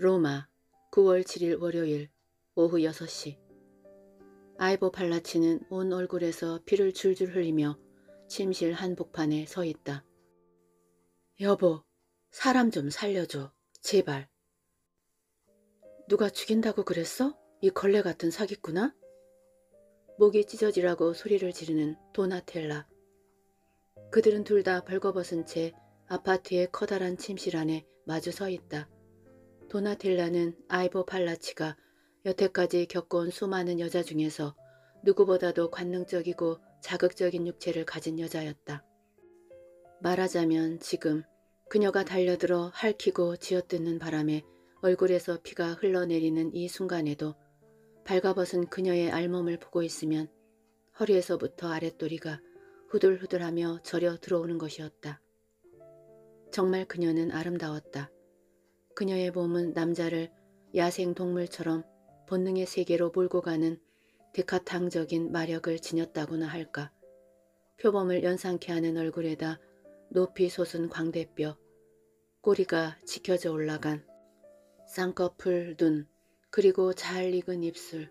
로마 9월 7일 월요일 오후 6시 아이보 팔라치는 온 얼굴에서 피를 줄줄 흘리며 침실 한복판에 서 있다. 여보, 사람 좀 살려줘. 제발. 누가 죽인다고 그랬어? 이 걸레 같은 사기꾼아? 목이 찢어지라고 소리를 지르는 도나텔라. 그들은 둘 다 벌거벗은 채 아파트의 커다란 침실 안에 마주 서 있다. 도나틸라는 아이보 팔라치가 여태까지 겪어온 수많은 여자 중에서 누구보다도 관능적이고 자극적인 육체를 가진 여자였다. 말하자면 지금 그녀가 달려들어 핥히고 지어뜯는 바람에 얼굴에서 피가 흘러내리는 이 순간에도 발가벗은 그녀의 알몸을 보고 있으면 허리에서부터 아랫도리가 후들후들하며 절여 들어오는 것이었다. 정말 그녀는 아름다웠다. 그녀의 몸은 남자를 야생 동물처럼 본능의 세계로 몰고 가는 데카탕적인 마력을 지녔다고나 할까. 표범을 연상케 하는 얼굴에다 높이 솟은 광대뼈, 꼬리가 지켜져 올라간 쌍꺼풀 눈, 그리고 잘 익은 입술,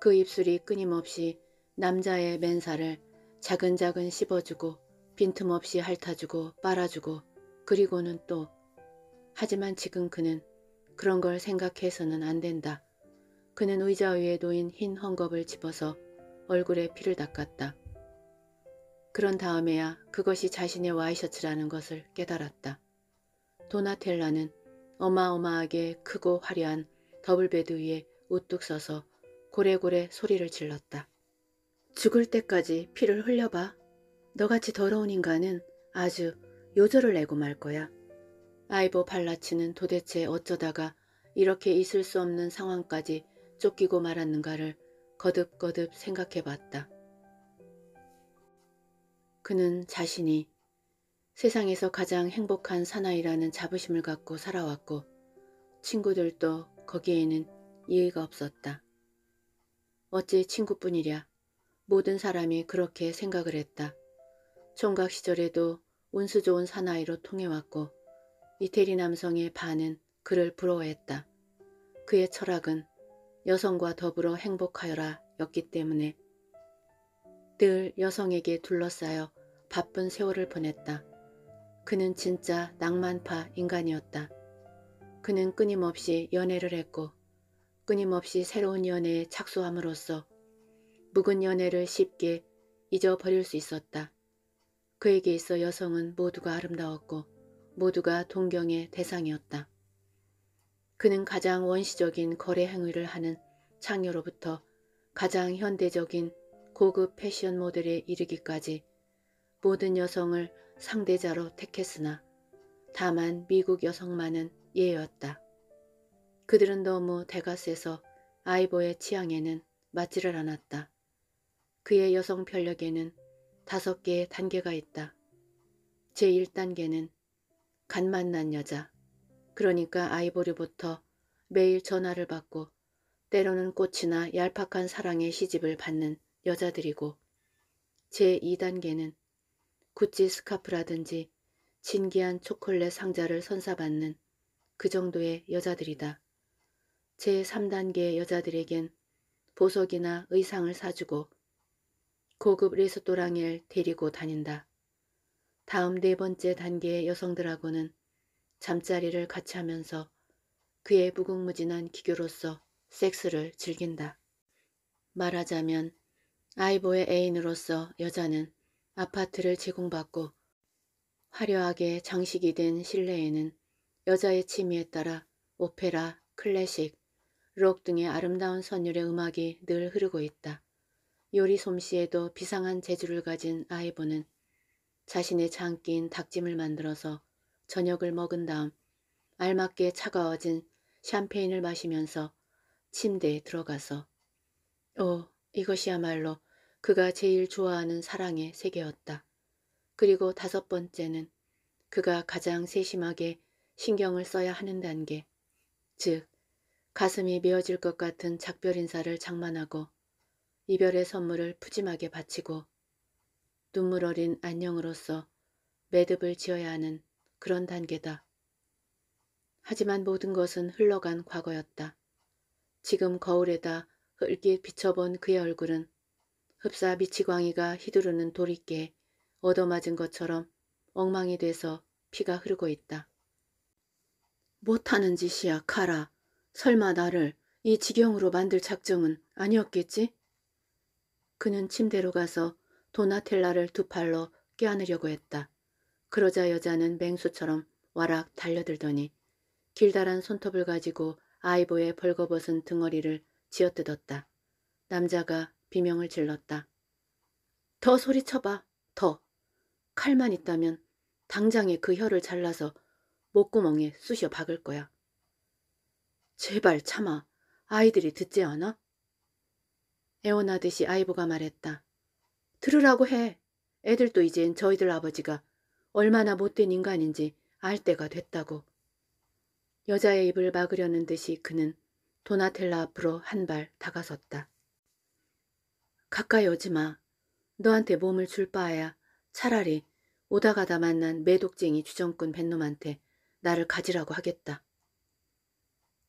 그 입술이 끊임없이 남자의 맨살을 자근자근 씹어주고 빈틈없이 핥아주고 빨아주고 그리고는 또 하지만 지금 그는 그런 걸 생각해서는 안 된다. 그는 의자 위에 놓인 흰 헝겊을 집어서 얼굴에 피를 닦았다. 그런 다음에야 그것이 자신의 와이셔츠라는 것을 깨달았다. 도나텔라는 어마어마하게 크고 화려한 더블베드 위에 우뚝 서서 고래고래 소리를 질렀다. 죽을 때까지 피를 흘려봐. 너같이 더러운 인간은 아주 요절을 내고 말 거야. 아이보 발라치는 도대체 어쩌다가 이렇게 있을 수 없는 상황까지 쫓기고 말았는가를 거듭거듭 생각해봤다. 그는 자신이 세상에서 가장 행복한 사나이라는 자부심을 갖고 살아왔고 친구들도 거기에는 이의가 없었다. 어찌 친구뿐이랴 모든 사람이 그렇게 생각을 했다. 총각 시절에도 운수 좋은 사나이로 통해왔고 이태리 남성의 반은 그를 부러워했다. 그의 철학은 여성과 더불어 행복하여라 였기 때문에 늘 여성에게 둘러싸여 바쁜 세월을 보냈다. 그는 진짜 낭만파 인간이었다. 그는 끊임없이 연애를 했고 끊임없이 새로운 연애에 착수함으로써 묵은 연애를 쉽게 잊어버릴 수 있었다. 그에게 있어 여성은 모두가 아름다웠고 모두가 동경의 대상이었다. 그는 가장 원시적인 거래 행위를 하는 창녀로부터 가장 현대적인 고급 패션 모델에 이르기까지 모든 여성을 상대자로 택했으나 다만 미국 여성만은 예였다. 그들은 너무 대가 세서 아이보의 취향에는 맞지를 않았다. 그의 여성 편력에는 다섯 개의 단계가 있다. 제1단계는 간 만난 여자. 그러니까 아이보리부터 매일 전화를 받고 때로는 꽃이나 얄팍한 사랑의 시집을 받는 여자들이고 제2단계는 구찌 스카프라든지 진기한 초콜릿 상자를 선사받는 그 정도의 여자들이다. 제3단계 여자들에겐 보석이나 의상을 사주고 고급 레스토랑을 데리고 다닌다. 다음 네 번째 단계의 여성들하고는 잠자리를 같이 하면서 그의 무궁무진한 기교로서 섹스를 즐긴다. 말하자면 아이보의 애인으로서 여자는 아파트를 제공받고 화려하게 장식이 된 실내에는 여자의 취미에 따라 오페라, 클래식, 록 등의 아름다운 선율의 음악이 늘 흐르고 있다. 요리 솜씨에도 비상한 재주를 가진 아이보는 자신의 장낀 닭찜을 만들어서 저녁을 먹은 다음 알맞게 차가워진 샴페인을 마시면서 침대에 들어가서 오 어, 이것이야말로 그가 제일 좋아하는 사랑의 세계였다. 그리고 다섯 번째는 그가 가장 세심하게 신경을 써야 하는 단계, 즉 가슴이 메어질 것 같은 작별 인사를 장만하고 이별의 선물을 푸짐하게 바치고 눈물 어린 안녕으로서 매듭을 지어야 하는 그런 단계다. 하지만 모든 것은 흘러간 과거였다. 지금 거울에다 흘기 비춰본 그의 얼굴은 흡사 미치광이가 휘두르는 돌이께 얻어맞은 것처럼 엉망이 돼서 피가 흐르고 있다. 못하는 짓이야, 카라. 설마 나를 이 지경으로 만들 작정은 아니었겠지? 그는 침대로 가서 도나텔라를 두 팔로 껴안으려고 했다. 그러자 여자는 맹수처럼 와락 달려들더니 길다란 손톱을 가지고 아이보의 벌거벗은 등어리를 지어뜯었다. 남자가 비명을 질렀다. 더 소리쳐봐. 더. 칼만 있다면 당장에 그 혀를 잘라서 목구멍에 쑤셔 박을 거야. 제발 참아. 아이들이 듣지 않아? 애원하듯이 아이보가 말했다. 들으라고 해. 애들도 이젠 저희들 아버지가 얼마나 못된 인간인지 알 때가 됐다고. 여자의 입을 막으려는 듯이 그는 도나텔라 앞으로 한 발 다가섰다. 가까이 오지 마. 너한테 몸을 줄바야 차라리 오다 가다 만난 매독쟁이 주정꾼 뱃놈한테 나를 가지라고 하겠다.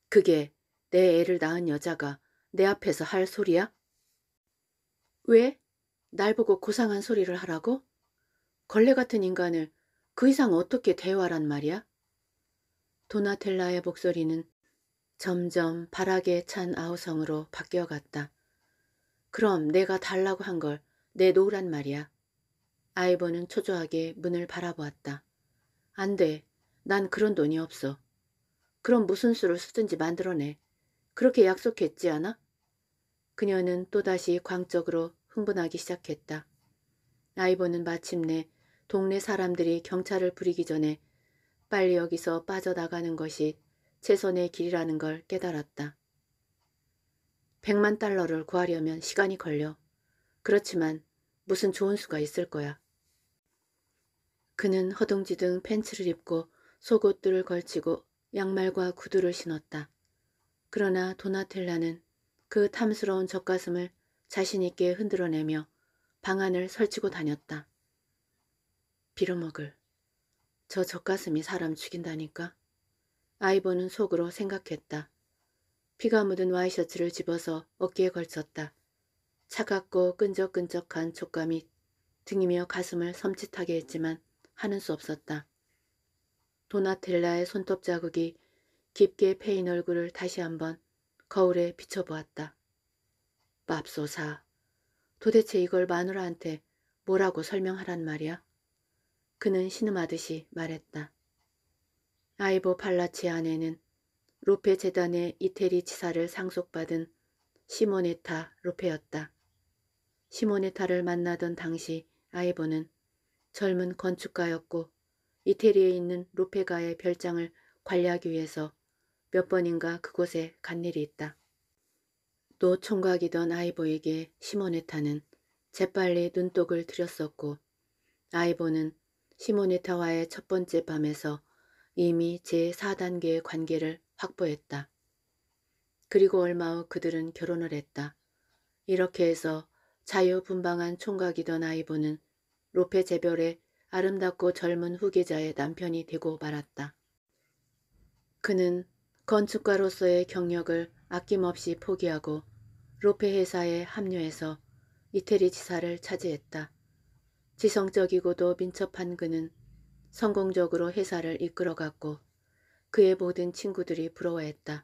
그게 내 애를 낳은 여자가 내 앞에서 할 소리야? 왜? 날 보고 고상한 소리를 하라고? 걸레 같은 인간을 그 이상 어떻게 대화란 말이야? 도나텔라의 목소리는 점점 바라게찬 아우성으로 바뀌어갔다. 그럼 내가 달라고 한 걸 내 노란 말이야. 아이버는 초조하게 문을 바라보았다. 안 돼. 난 그런 돈이 없어. 그럼 무슨 수를 쓰든지 만들어내. 그렇게 약속했지 않아? 그녀는 또다시 광적으로 흥분하기 시작했다. 아이보는 마침내 동네 사람들이 경찰을 부리기 전에 빨리 여기서 빠져나가는 것이 최선의 길이라는 걸 깨달았다. 100만 달러를 구하려면 시간이 걸려. 그렇지만 무슨 좋은 수가 있을 거야. 그는 허둥지둥 팬츠를 입고 속옷들을 걸치고 양말과 구두를 신었다. 그러나 도나텔라는 그 탐스러운 젖가슴을 자신있게 흔들어내며 방안을 설치고 다녔다. 빌어먹을. 저 젖가슴이 사람 죽인다니까. 아이보는 속으로 생각했다. 피가 묻은 와이셔츠를 집어서 어깨에 걸쳤다. 차갑고 끈적끈적한 촉감이 등이며 가슴을 섬찟하게 했지만 하는 수 없었다. 도나텔라의 손톱 자국이 깊게 패인 얼굴을 다시 한번 거울에 비춰보았다. 맙소사. 도대체 이걸 마누라한테 뭐라고 설명하란 말이야? 그는 신음하듯이 말했다. 아이보 팔라치 아내는 로페 재단의 이태리 지사를 상속받은 시모네타 로페였다. 시모네타를 만나던 당시 아이보는 젊은 건축가였고 이태리에 있는 로페가의 별장을 관리하기 위해서 몇 번인가 그곳에 간 일이 있다. 또 총각이던 아이보에게 시모네타는 재빨리 눈독을 들였었고 아이보는 시모네타와의 첫 번째 밤에서 이미 제4단계의 관계를 확보했다. 그리고 얼마 후 그들은 결혼을 했다. 이렇게 해서 자유분방한 총각이던 아이보는 로페 재별의 아름답고 젊은 후계자의 남편이 되고 말았다. 그는 건축가로서의 경력을 아낌없이 포기하고 로페 회사에 합류해서 이태리 지사를 차지했다. 지성적이고도 민첩한 그는 성공적으로 회사를 이끌어갔고 그의 모든 친구들이 부러워했다.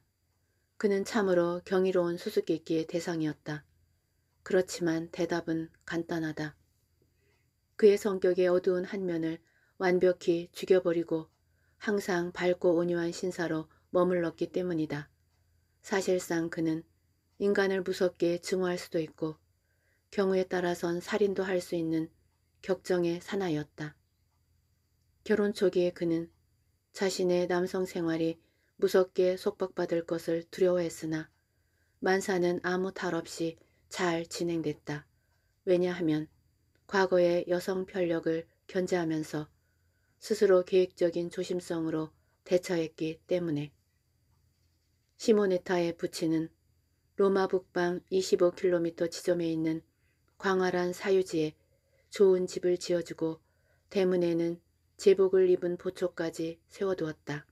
그는 참으로 경이로운 수수께끼의 대상이었다. 그렇지만 대답은 간단하다. 그의 성격의 어두운 한 면을 완벽히 죽여버리고 항상 밝고 온유한 신사로 머물렀기 때문이다. 사실상 그는 인간을 무섭게 증오할 수도 있고 경우에 따라선 살인도 할 수 있는 격정의 사나이였다. 결혼 초기에 그는 자신의 남성 생활이 무섭게 속박받을 것을 두려워했으나 만사는 아무 탈 없이 잘 진행됐다. 왜냐하면 과거의 여성 편력을 견제하면서 스스로 계획적인 조심성으로 대처했기 때문에 시모네타의 부친은 로마 북방 25km 지점에 있는 광활한 사유지에 좋은 집을 지어주고 대문에는 제복을 입은 보초까지 세워두었다.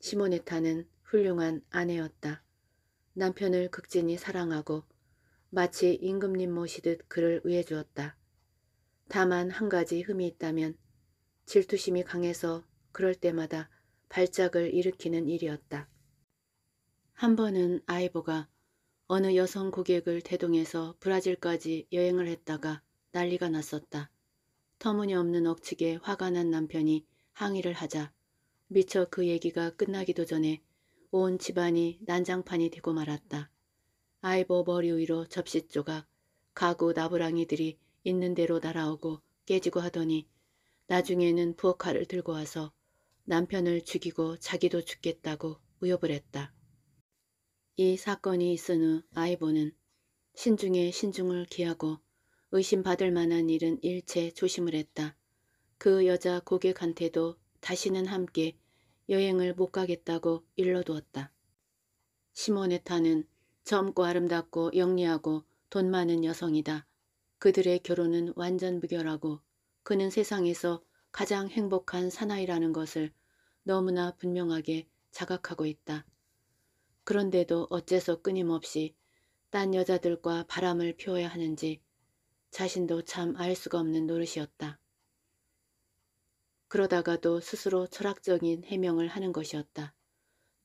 시모네타는 훌륭한 아내였다. 남편을 극진히 사랑하고 마치 임금님 모시듯 그를 위해주었다 다만 한 가지 흠이 있다면 질투심이 강해서 그럴 때마다 발작을 일으키는 일이었다. 한 번은 아이보가 어느 여성 고객을 대동해서 브라질까지 여행을 했다가 난리가 났었다. 터무니없는 억측에 화가 난 남편이 항의를 하자 미처 그 얘기가 끝나기도 전에 온 집안이 난장판이 되고 말았다. 아이보 머리 위로 접시 조각, 가구 나부랑이들이 있는 대로 날아오고 깨지고 하더니 나중에는 부엌칼을 들고 와서 남편을 죽이고 자기도 죽겠다고 위협을 했다. 이 사건이 있은후 아이보는 신중에 신중을 기하고 의심받을 만한 일은 일체 조심을 했다. 그 여자 고객한테도 다시는 함께 여행을 못 가겠다고 일러두었다. 시모네타는 젊고 아름답고 영리하고 돈 많은 여성이다. 그들의 결혼은 완전 무결하고 그는 세상에서 가장 행복한 사나이라는 것을 너무나 분명하게 자각하고 있다. 그런데도 어째서 끊임없이 딴 여자들과 바람을 피워야 하는지 자신도 참 알 수가 없는 노릇이었다. 그러다가도 스스로 철학적인 해명을 하는 것이었다.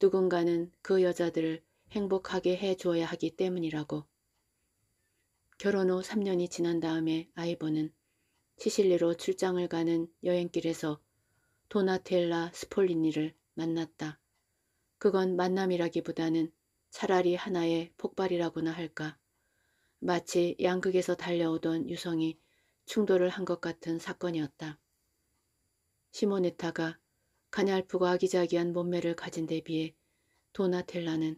누군가는 그 여자들을 행복하게 해주어야 하기 때문이라고. 결혼 후 3년이 지난 다음에 아이보는 시실리로 출장을 가는 여행길에서 도나텔라 스폴리니를 만났다. 그건 만남이라기보다는 차라리 하나의 폭발이라고나 할까. 마치 양극에서 달려오던 유성이 충돌을 한 것 같은 사건이었다. 시모네타가 가냘프고 아기자기한 몸매를 가진 데 비해 도나텔라는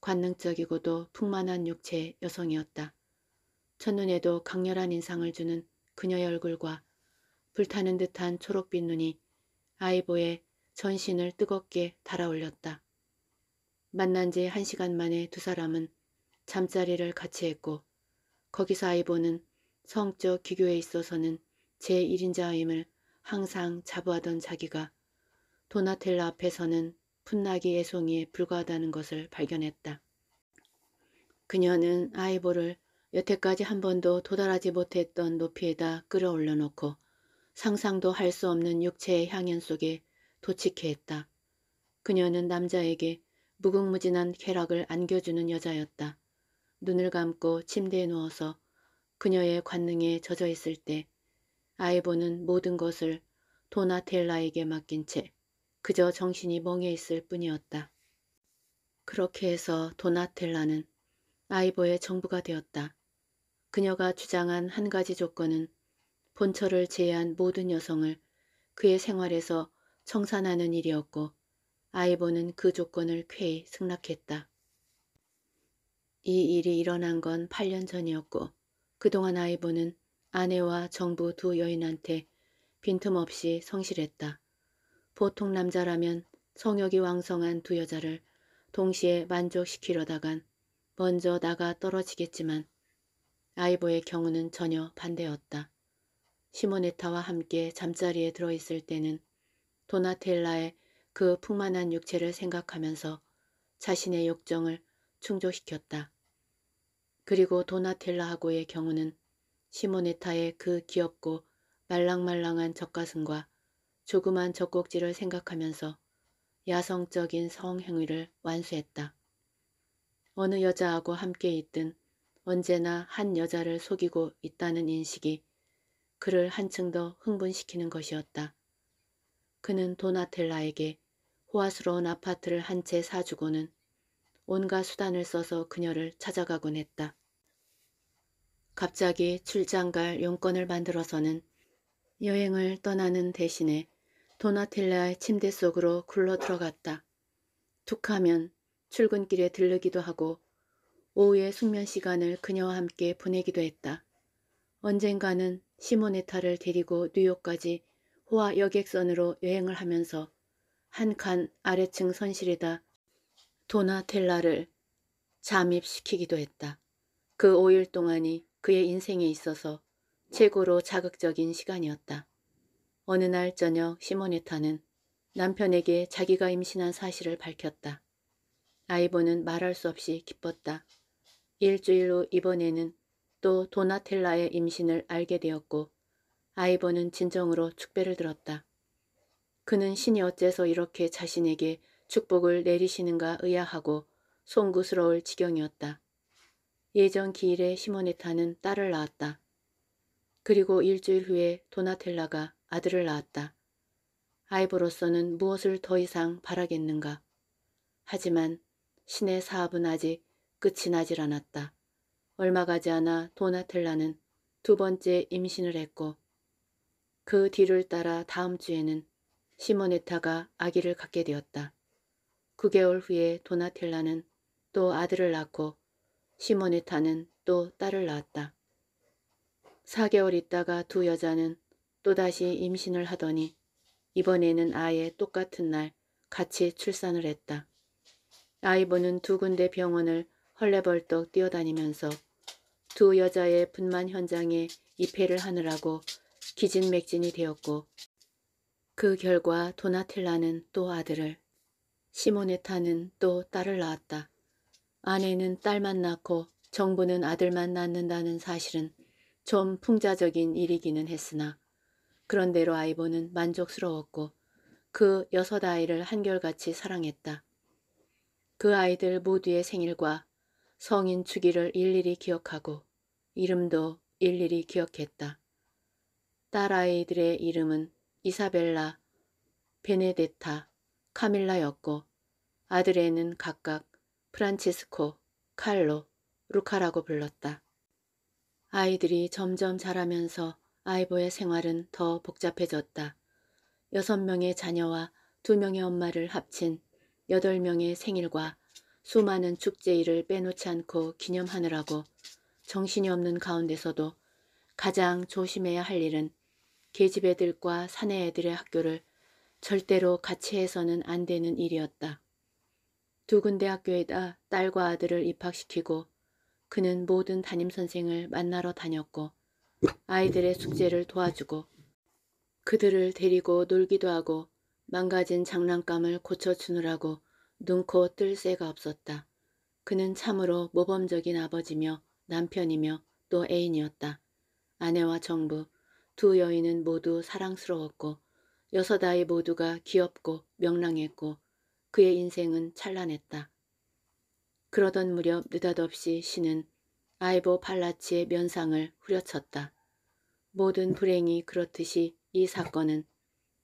관능적이고도 풍만한 육체의 여성이었다. 첫눈에도 강렬한 인상을 주는 그녀의 얼굴과 불타는 듯한 초록빛 눈이 아이보의 전신을 뜨겁게 달아올렸다. 만난 지 한 시간 만에 두 사람은 잠자리를 같이 했고 거기서 아이보는 성적 기교에 있어서는 제1인자임을 항상 자부하던 자기가 도나텔라 앞에서는 풋나기 애송이에 불과하다는 것을 발견했다. 그녀는 아이보를 여태까지 한 번도 도달하지 못했던 높이에다 끌어올려 놓고 상상도 할 수 없는 육체의 향연 속에 도치케 했다. 그녀는 남자에게 무궁무진한 쾌락을 안겨주는 여자였다. 눈을 감고 침대에 누워서 그녀의 관능에 젖어 있을 때 아이보는 모든 것을 도나텔라에게 맡긴 채 그저 정신이 멍해 있을 뿐이었다. 그렇게 해서 도나텔라는 아이보의 정부가 되었다. 그녀가 주장한 한 가지 조건은 본처를 제외한 모든 여성을 그의 생활에서 청산하는 일이었고 아이보는 그 조건을 쾌히 승낙했다. 이 일이 일어난 건 8년 전이었고 그동안 아이보는 아내와 정부 두 여인한테 빈틈없이 성실했다. 보통 남자라면 성욕이 왕성한 두 여자를 동시에 만족시키려다간 먼저 나가 떨어지겠지만 아이보의 경우는 전혀 반대였다. 시모네타와 함께 잠자리에 들어있을 때는 도나텔라의 그 풍만한 육체를 생각하면서 자신의 욕정을 충족시켰다. 그리고 도나텔라하고의 경우는 시모네타의 그 귀엽고 말랑말랑한 젖가슴과 조그만 젖꼭지를 생각하면서 야성적인 성행위를 완수했다. 어느 여자하고 함께 있든 언제나 한 여자를 속이고 있다는 인식이 그를 한층 더 흥분시키는 것이었다. 그는 도나텔라에게 호화스러운 아파트를 한 채 사주고는 온갖 수단을 써서 그녀를 찾아가곤 했다. 갑자기 출장 갈 용건을 만들어서는 여행을 떠나는 대신에 도나텔라의 침대 속으로 굴러 들어갔다. 툭 하면 출근길에 들르기도 하고 오후의 숙면 시간을 그녀와 함께 보내기도 했다. 언젠가는 시모네타를 데리고 뉴욕까지 호화 여객선으로 여행을 하면서 한칸 아래층 선실에다 도나텔라를 잠입시키기도 했다. 그 5일 동안이 그의 인생에 있어서 최고로 자극적인 시간이었다. 어느 날 저녁 시모네타는 남편에게 자기가 임신한 사실을 밝혔다. 아이보는 말할 수 없이 기뻤다. 일주일 후 이번에는 또 도나텔라의 임신을 알게 되었고 아이보는 진정으로 축배를 들었다. 그는 신이 어째서 이렇게 자신에게 축복을 내리시는가 의아하고 송구스러울 지경이었다. 예전 기일에 시모네타는 딸을 낳았다. 그리고 일주일 후에 도나텔라가 아들을 낳았다. 아이브로서는 무엇을 더 이상 바라겠는가. 하지만 신의 사업은 아직 끝이 나질 않았다. 얼마 가지 않아 도나텔라는 두 번째 임신을 했고 그 뒤를 따라 다음 주에는 시모네타가 아기를 갖게 되었다. 9개월 후에 도나텔라는 또 아들을 낳고 시모네타는 또 딸을 낳았다. 4개월 있다가 두 여자는 또다시 임신을 하더니 이번에는 아예 똑같은 날 같이 출산을 했다. 아이보는 두 군데 병원을 헐레벌떡 뛰어다니면서 두 여자의 분만 현장에 입회를 하느라고 기진맥진이 되었고 그 결과 도나틸라는 또 아들을, 시모네타는 또 딸을 낳았다. 아내는 딸만 낳고 정부는 아들만 낳는다는 사실은 좀 풍자적인 일이기는 했으나 그런대로 아이보는 만족스러웠고 그 여섯 아이를 한결같이 사랑했다. 그 아이들 모두의 생일과 성인 주기를 일일이 기억하고 이름도 일일이 기억했다. 딸아이들의 이름은 이사벨라, 베네데타, 카밀라였고 아들에는 각각 프란치스코, 칼로, 루카라고 불렀다. 아이들이 점점 자라면서 아이보의 생활은 더 복잡해졌다. 여섯 명의 자녀와 두 명의 엄마를 합친 여덟 명의 생일과 수많은 축제일을 빼놓지 않고 기념하느라고 정신이 없는 가운데서도 가장 조심해야 할 일은 계집 애들과 사내 애들의 학교를 절대로 같이 해서는 안 되는 일이었다. 두 군데 학교에다 딸과 아들을 입학시키고 그는 모든 담임선생을 만나러 다녔고 아이들의 숙제를 도와주고 그들을 데리고 놀기도 하고 망가진 장난감을 고쳐주느라고 눈코 뜰 새가 없었다. 그는 참으로 모범적인 아버지며 남편이며 또 애인이었다. 아내와 정부, 두 여인은 모두 사랑스러웠고 여섯 아이 모두가 귀엽고 명랑했고 그의 인생은 찬란했다. 그러던 무렵 느닷없이 신은 아이보 팔라치의 면상을 후려쳤다. 모든 불행이 그렇듯이 이 사건은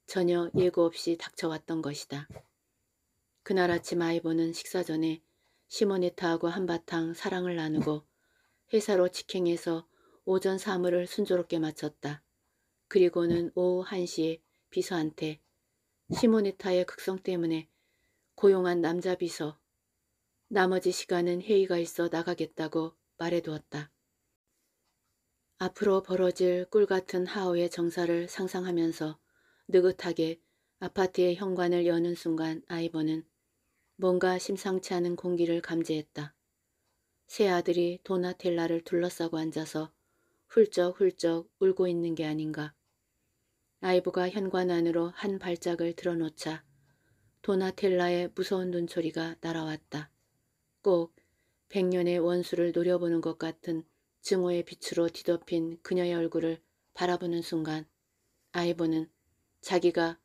전혀 예고 없이 닥쳐왔던 것이다. 그날 아침 아이보는 식사 전에 시모네타하고 한바탕 사랑을 나누고 회사로 직행해서 오전 사물을 순조롭게 마쳤다. 그리고는 오후 1시에 비서한테 시모네타의 극성 때문에 고용한 남자 비서 나머지 시간은 회의가 있어 나가겠다고 말해두었다. 앞으로 벌어질 꿀같은 하오의 정사를 상상하면서 느긋하게 아파트의 현관을 여는 순간 아이버는 뭔가 심상치 않은 공기를 감지했다. 세 아들이 도나텔라를 둘러싸고 앉아서 훌쩍훌쩍 울고 있는 게 아닌가. 아이브가 현관 안으로 한 발짝을 들어놓자 도나텔라의 무서운 눈초리가 날아왔다. 꼭 백년의 원수를 노려보는 것 같은 증오의 빛으로 뒤덮인 그녀의 얼굴을 바라보는 순간 아이브는 자기가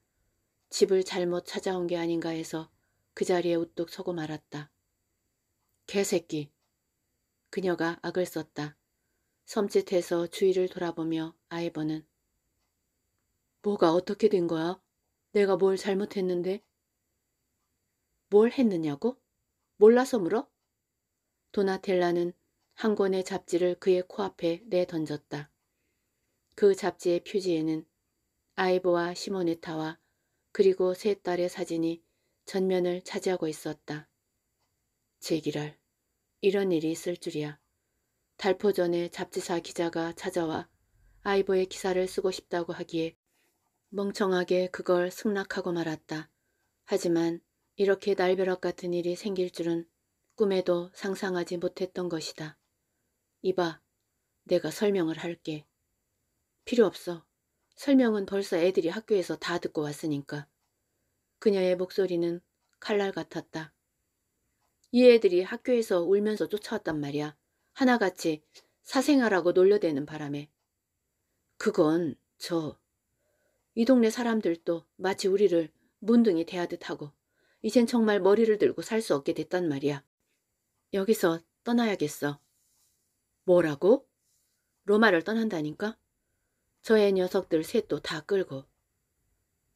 집을 잘못 찾아온 게 아닌가 해서 그 자리에 우뚝 서고 말았다. 개새끼. 그녀가 악을 썼다. 섬짓해서 주위를 돌아보며 아이버는 뭐가 어떻게 된 거야? 내가 뭘 잘못했는데? 뭘 했느냐고? 몰라서 물어? 도나텔라는 한 권의 잡지를 그의 코앞에 내던졌다. 그 잡지의 표지에는 아이보와 시모네타와 그리고 세 딸의 사진이 전면을 차지하고 있었다. 제기랄, 이런 일이 있을 줄이야. 달포 전에 잡지사 기자가 찾아와 아이보의 기사를 쓰고 싶다고 하기에 멍청하게 그걸 승낙하고 말았다. 하지만 이렇게 날벼락 같은 일이 생길 줄은 꿈에도 상상하지 못했던 것이다. 이봐, 내가 설명을 할게. 필요 없어. 설명은 벌써 애들이 학교에서 다 듣고 왔으니까. 그녀의 목소리는 칼날 같았다. 이 애들이 학교에서 울면서 쫓아왔단 말이야. 하나같이 사생아라고 놀려대는 바람에. 그건 저이 동네 사람들도 마치 우리를 문둥이 대하듯 하고 이젠 정말 머리를 들고 살 수 없게 됐단 말이야. 여기서 떠나야겠어. 뭐라고? 로마를 떠난다니까? 저 애 녀석들 셋도 다 끌고.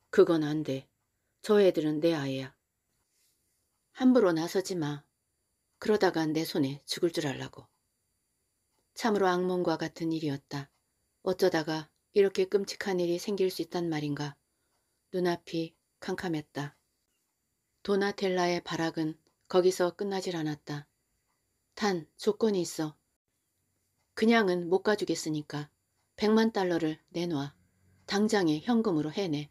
그건 안 돼. 저 애들은 내 아이야. 함부로 나서지 마. 그러다가 내 손에 죽을 줄 알라고. 참으로 악몽과 같은 일이었다. 어쩌다가 이렇게 끔찍한 일이 생길 수 있단 말인가. 눈앞이 캄캄했다. 도나텔라의 발악은 거기서 끝나질 않았다. 단 조건이 있어. 그냥은 못 가주겠으니까 100만 달러를 내놔. 당장에 현금으로 해내.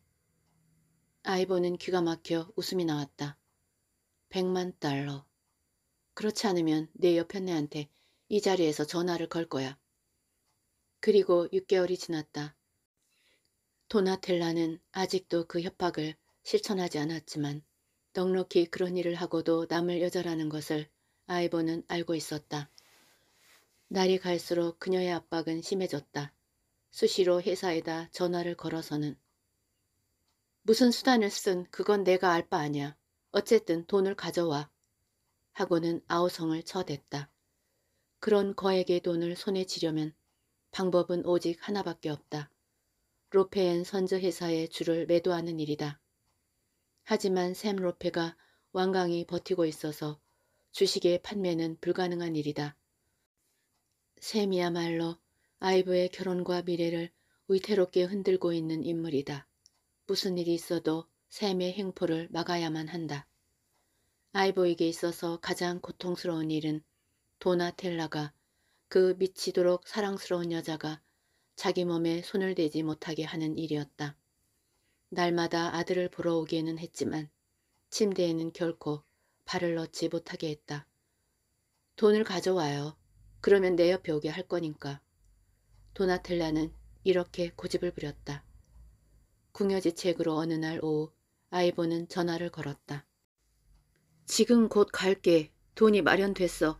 아이보는 귀가 막혀 웃음이 나왔다. 100만 달러. 그렇지 않으면 내 옆에 내한테이 자리에서 전화를 걸 거야. 그리고 6개월이 지났다. 도나텔라는 아직도 그 협박을 실천하지 않았지만 넉넉히 그런 일을 하고도 남을 여자라는 것을 아이보는 알고 있었다. 날이 갈수록 그녀의 압박은 심해졌다. 수시로 회사에다 전화를 걸어서는 무슨 수단을 쓴 그건 내가 알 바 아니야. 어쨌든 돈을 가져와. 하고는 아우성을 쳐댔다. 그런 거액의 돈을 손에 쥐려면 방법은 오직 하나밖에 없다. 로페엔 선저회사의 주를 매도하는 일이다. 하지만 샘 로페가 완강히 버티고 있어서 주식의 판매는 불가능한 일이다. 샘이야말로 아이브의 결혼과 미래를 위태롭게 흔들고 있는 인물이다. 무슨 일이 있어도 샘의 행포를 막아야만 한다. 아이브에게 있어서 가장 고통스러운 일은 도나텔라가 그 미치도록 사랑스러운 여자가 자기 몸에 손을 대지 못하게 하는 일이었다. 날마다 아들을 보러 오기는 에 했지만 침대에는 결코 발을 넣지 못하게 했다. 돈을 가져와요. 그러면 내 옆에 오게 할 거니까. 도나텔라는 이렇게 고집을 부렸다. 궁여지책으로 어느 날 오후 아이보는 전화를 걸었다. 지금 곧 갈게. 돈이 마련됐어.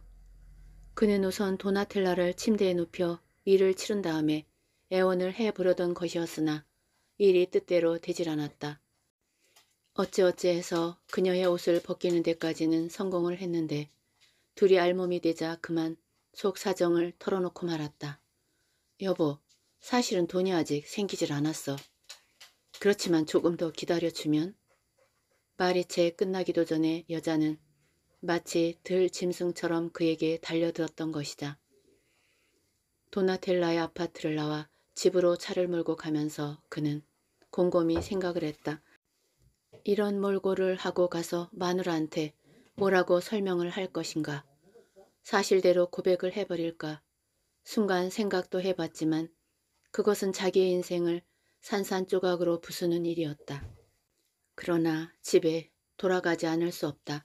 그는 우선 도나텔라를 침대에 눕혀 일을 치른 다음에 애원을 해보려던 것이었으나 일이 뜻대로 되질 않았다. 어찌어찌해서 그녀의 옷을 벗기는 데까지는 성공을 했는데 둘이 알몸이 되자 그만 속 사정을 털어놓고 말았다. 여보, 사실은 돈이 아직 생기질 않았어. 그렇지만 조금 더 기다려주면? 말이 채 끝나기도 전에 여자는 마치 들 짐승처럼 그에게 달려들었던 것이다. 도나텔라의 아파트를 나와 집으로 차를 몰고 가면서 그는 곰곰이 생각을 했다. 이런 몰골을 하고 가서 마누라한테 뭐라고 설명을 할 것인가. 사실대로 고백을 해버릴까. 순간 생각도 해봤지만 그것은 자기의 인생을 산산조각으로 부수는 일이었다. 그러나 집에 돌아가지 않을 수 없다.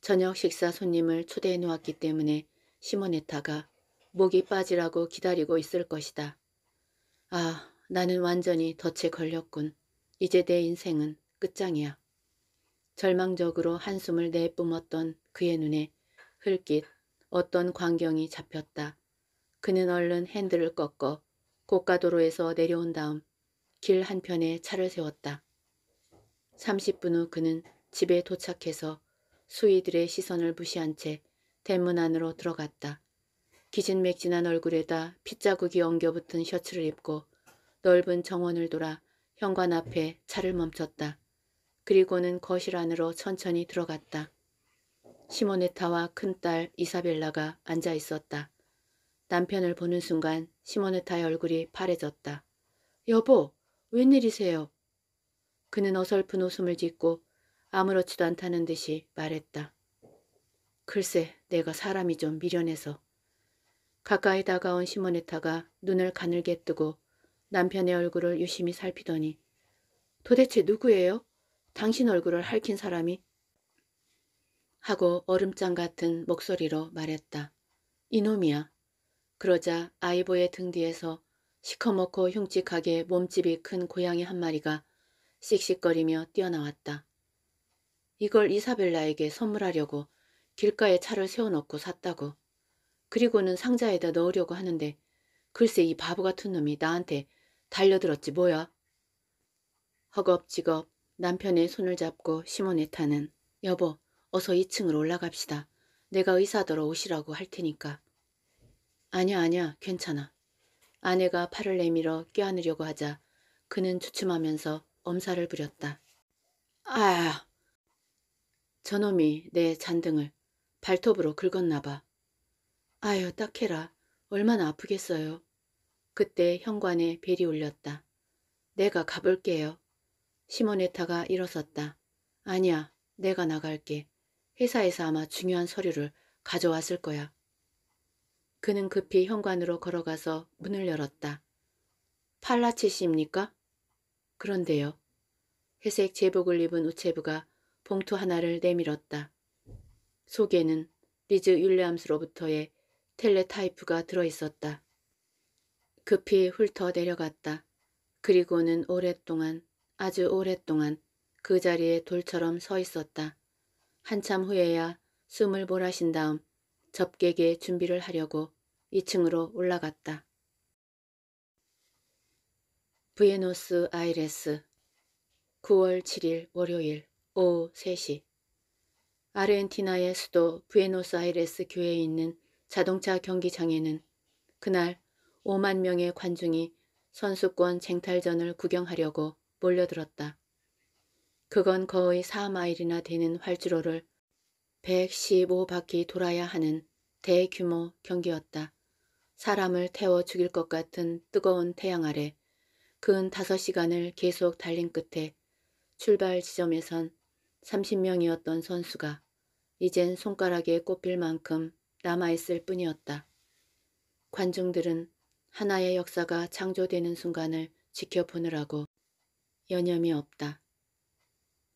저녁 식사 손님을 초대해 놓았기 때문에 시모네타가 목이 빠지라고 기다리고 있을 것이다. 아, 나는 완전히 덫에 걸렸군. 이제 내 인생은 끝장이야. 절망적으로 한숨을 내뿜었던 그의 눈에 흘깃 어떤 광경이 잡혔다. 그는 얼른 핸들을 꺾어 고가도로에서 내려온 다음 길 한편에 차를 세웠다. 30분 후 그는 집에 도착해서 수의들의 시선을 무시한 채 대문 안으로 들어갔다. 기진맥진한 얼굴에다 핏자국이 엉겨붙은 셔츠를 입고 넓은 정원을 돌아 현관 앞에 차를 멈췄다. 그리고는 거실 안으로 천천히 들어갔다. 시모네타와 큰딸 이사벨라가 앉아 있었다. 남편을 보는 순간 시모네타의 얼굴이 파래졌다. 여보, 웬일이세요? 그는 어설픈 웃음을 짓고 아무렇지도 않다는 듯이 말했다. 글쎄 내가 사람이 좀 미련해서. 가까이 다가온 시모네타가 눈을 가늘게 뜨고 남편의 얼굴을 유심히 살피더니 도대체 누구예요? 당신 얼굴을 핥힌 사람이? 하고 얼음장 같은 목소리로 말했다. 이놈이야. 그러자 아이보의 등 뒤에서 시커멓고 흉측하게 몸집이 큰 고양이 한 마리가 씩씩거리며 뛰어나왔다. 이걸 이사벨라에게 선물하려고 길가에 차를 세워놓고 샀다고. 그리고는 상자에다 넣으려고 하는데 글쎄 이 바보 같은 놈이 나한테 달려들었지 뭐야. 허겁지겁 남편의 손을 잡고 시몬에타는 여보 어서 2층으로 올라갑시다. 내가 의사더러 오시라고 할 테니까. 아냐 아냐 괜찮아. 아내가 팔을 내밀어 껴안으려고 하자 그는 주춤하면서 엄살을 부렸다. 아 저놈이 내 잔등을 발톱으로 긁었나 봐. 아유 딱해라. 얼마나 아프겠어요. 그때 현관에 벨이 울렸다. 내가 가볼게요. 시모네타가 일어섰다. 아니야 내가 나갈게. 회사에서 아마 중요한 서류를 가져왔을 거야. 그는 급히 현관으로 걸어가서 문을 열었다. 팔라치 시입니까 그런데요. 회색 제복을 입은 우체부가 봉투 하나를 내밀었다. 속에는 리즈 윌리엄스로부터의 텔레타이프가 들어있었다. 급히 훑어 내려갔다. 그리고는 오랫동안 아주 오랫동안 그 자리에 돌처럼 서 있었다. 한참 후에야 숨을 몰아신 다음 접객의 준비를 하려고 2층으로 올라갔다. 부에노스 아이레스 9월 7일 월요일 오후 3시 아르헨티나의 수도 부에노스아이레스 교회에 있는 자동차 경기장에는 그날 5만 명의 관중이 선수권 쟁탈전을 구경하려고 몰려들었다. 그건 거의 4마일이나 되는 활주로를 115바퀴 돌아야 하는 대규모 경기였다. 사람을 태워 죽일 것 같은 뜨거운 태양 아래 근 5시간을 계속 달린 끝에 출발 지점에선 30명이었던 선수가 이젠 손가락에 꼽힐 만큼 남아있을 뿐이었다. 관중들은 하나의 역사가 창조되는 순간을 지켜보느라고 여념이 없다.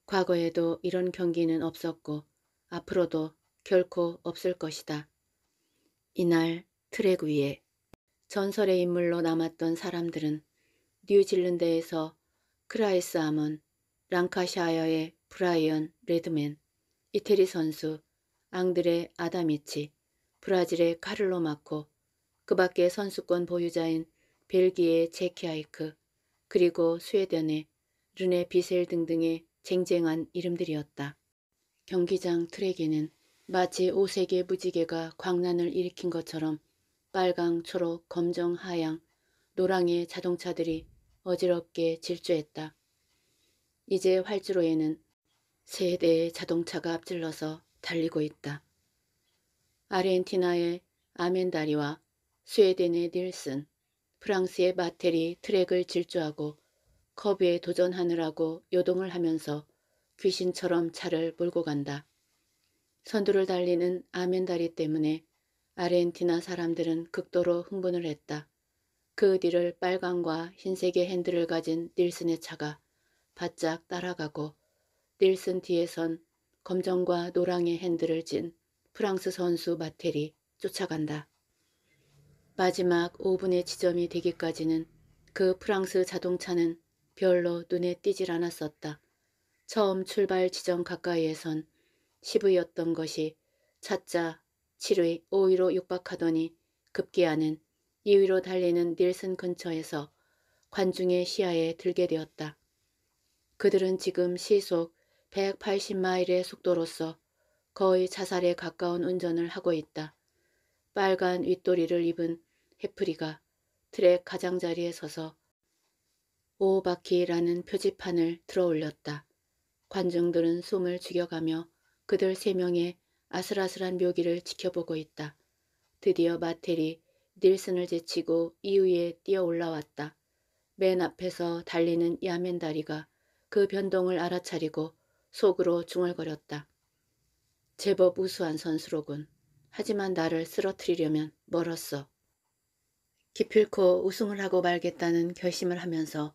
과거에도 이런 경기는 없었고 앞으로도 결코 없을 것이다. 이날 트랙 위에 전설의 인물로 남았던 사람들은 뉴질랜드에서 크라이스 암은 랑카샤어의 브라이언 레드맨, 이태리 선수 앙드레 아다미치, 브라질의 카를로 마코, 그 밖의 선수권 보유자인 벨기에 제키 아이크, 그리고 스웨덴의 르네 비셀 등등의 쟁쟁한 이름들이었다. 경기장 트랙에는 마치 5세기 무지개가 광란을 일으킨 것처럼 빨강, 초록, 검정, 하양, 노랑의 자동차들이 어지럽게 질주했다. 이제 활주로에는 세 대의 자동차가 앞질러서 달리고 있다. 아르헨티나의 아멘다리와 스웨덴의 닐슨, 프랑스의 마텔이 트랙을 질주하고 커브에 도전하느라고 요동을 하면서 귀신처럼 차를 몰고 간다. 선두를 달리는 아멘다리 때문에 아르헨티나 사람들은 극도로 흥분을 했다. 그 뒤를 빨강과 흰색의 핸들을 가진 닐슨의 차가 바짝 따라가고 닐슨 뒤에선 검정과 노랑의 핸들을 진 프랑스 선수 마텔이 쫓아간다. 마지막 5분의 지점이 되기까지는 그 프랑스 자동차는 별로 눈에 띄질 않았었다. 처음 출발 지점 가까이에선 10위였던 것이 차자 7위, 5위로 육박하더니 급기야는 2위로 달리는 닐슨 근처에서 관중의 시야에 들게 되었다. 그들은 지금 시속 180마일의 속도로서 거의 자살에 가까운 운전을 하고 있다. 빨간 윗도리를 입은 해프리가 트랙 가장자리에 서서 오바키라는 표지판을 들어올렸다. 관중들은 숨을 죽여가며 그들 세 명의 아슬아슬한 묘기를 지켜보고 있다. 드디어 마텔이 닐슨을 제치고 이후에 뛰어 올라왔다. 맨 앞에서 달리는 야멘 다리가 그 변동을 알아차리고 속으로 중얼거렸다. 제법 우수한 선수로군. 하지만 나를 쓰러뜨리려면 멀었어. 기필코 우승을 하고 말겠다는 결심을 하면서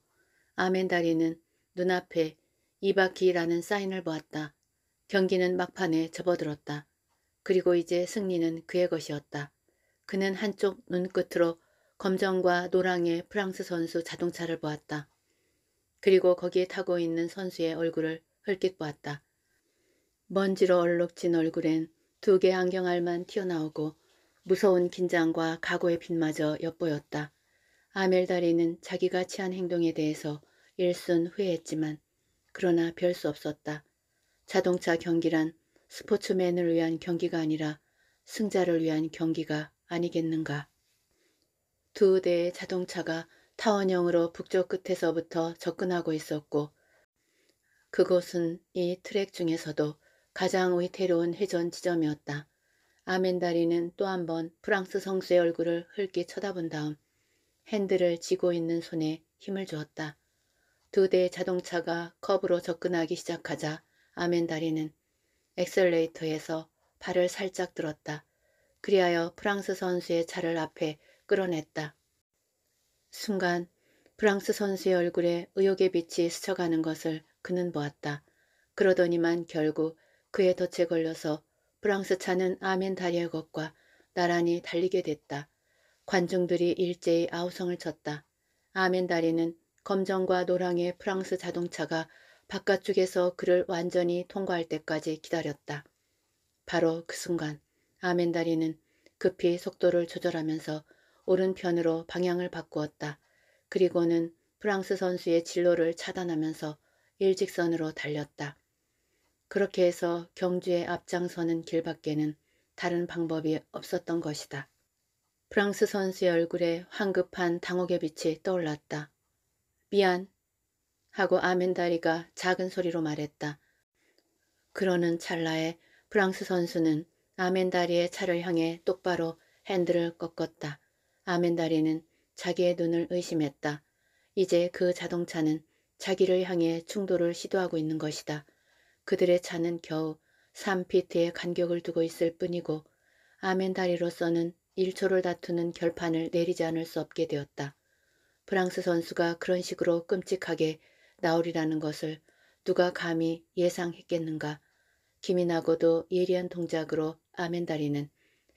아멘다리는 눈앞에 이바키라는 사인을 보았다. 경기는 막판에 접어들었다. 그리고 이제 승리는 그의 것이었다. 그는 한쪽 눈끝으로 검정과 노랑의 프랑스 선수 자동차를 보았다. 그리고 거기에 타고 있는 선수의 얼굴을 헐끗 보았다. 먼지로 얼룩진 얼굴엔 두 개 안경알만 튀어나오고 무서운 긴장과 각오의 빛마저 엿보였다. 아멜다리는 자기가 취한 행동에 대해서 일순 후회했지만 그러나 별 수 없었다. 자동차 경기란 스포츠맨을 위한 경기가 아니라 승자를 위한 경기가 아니겠는가. 두 대의 자동차가 타원형으로 북쪽 끝에서부터 접근하고 있었고 그곳은 이 트랙 중에서도 가장 위태로운 회전 지점이었다. 아멘다리는 또 한 번 프랑스 성수의 얼굴을 흘기 쳐다본 다음 핸들을 쥐고 있는 손에 힘을 주었다. 두 대의 자동차가 컵으로 접근하기 시작하자 아멘다리는 엑셀레이터에서 발을 살짝 들었다. 그리하여 프랑스 선수의 차를 앞에 끌어냈다. 순간 프랑스 선수의 얼굴에 의욕의 빛이 스쳐가는 것을 그는 보았다. 그러더니만 결국 그의 덫에 걸려서 프랑스 차는 아멘 다리의 것과 나란히 달리게 됐다. 관중들이 일제히 아우성을 쳤다. 아멘 다리는 검정과 노랑의 프랑스 자동차가 바깥쪽에서 그를 완전히 통과할 때까지 기다렸다. 바로 그 순간 아멘 다리는 급히 속도를 조절하면서 오른편으로 방향을 바꾸었다. 그리고는 프랑스 선수의 진로를 차단하면서 일직선으로 달렸다. 그렇게 해서 경주의 앞장서는 길밖에는 다른 방법이 없었던 것이다. 프랑스 선수의 얼굴에 황급한 당혹의 빛이 떠올랐다. 미안 하고 아멘다리가 작은 소리로 말했다. 그러는 찰나에 프랑스 선수는 아멘다리의 차를 향해 똑바로 핸들을 꺾었다. 아멘다리는 자기의 눈을 의심했다. 이제 그 자동차는 자기를 향해 충돌을 시도하고 있는 것이다. 그들의 차는 겨우 3피트의 간격을 두고 있을 뿐이고 아멘다리로서는 1초를 다투는 결판을 내리지 않을 수 없게 되었다. 프랑스 선수가 그런 식으로 끔찍하게 나오리라는 것을 누가 감히 예상했겠는가. 기민하고도 예리한 동작으로 아멘다리는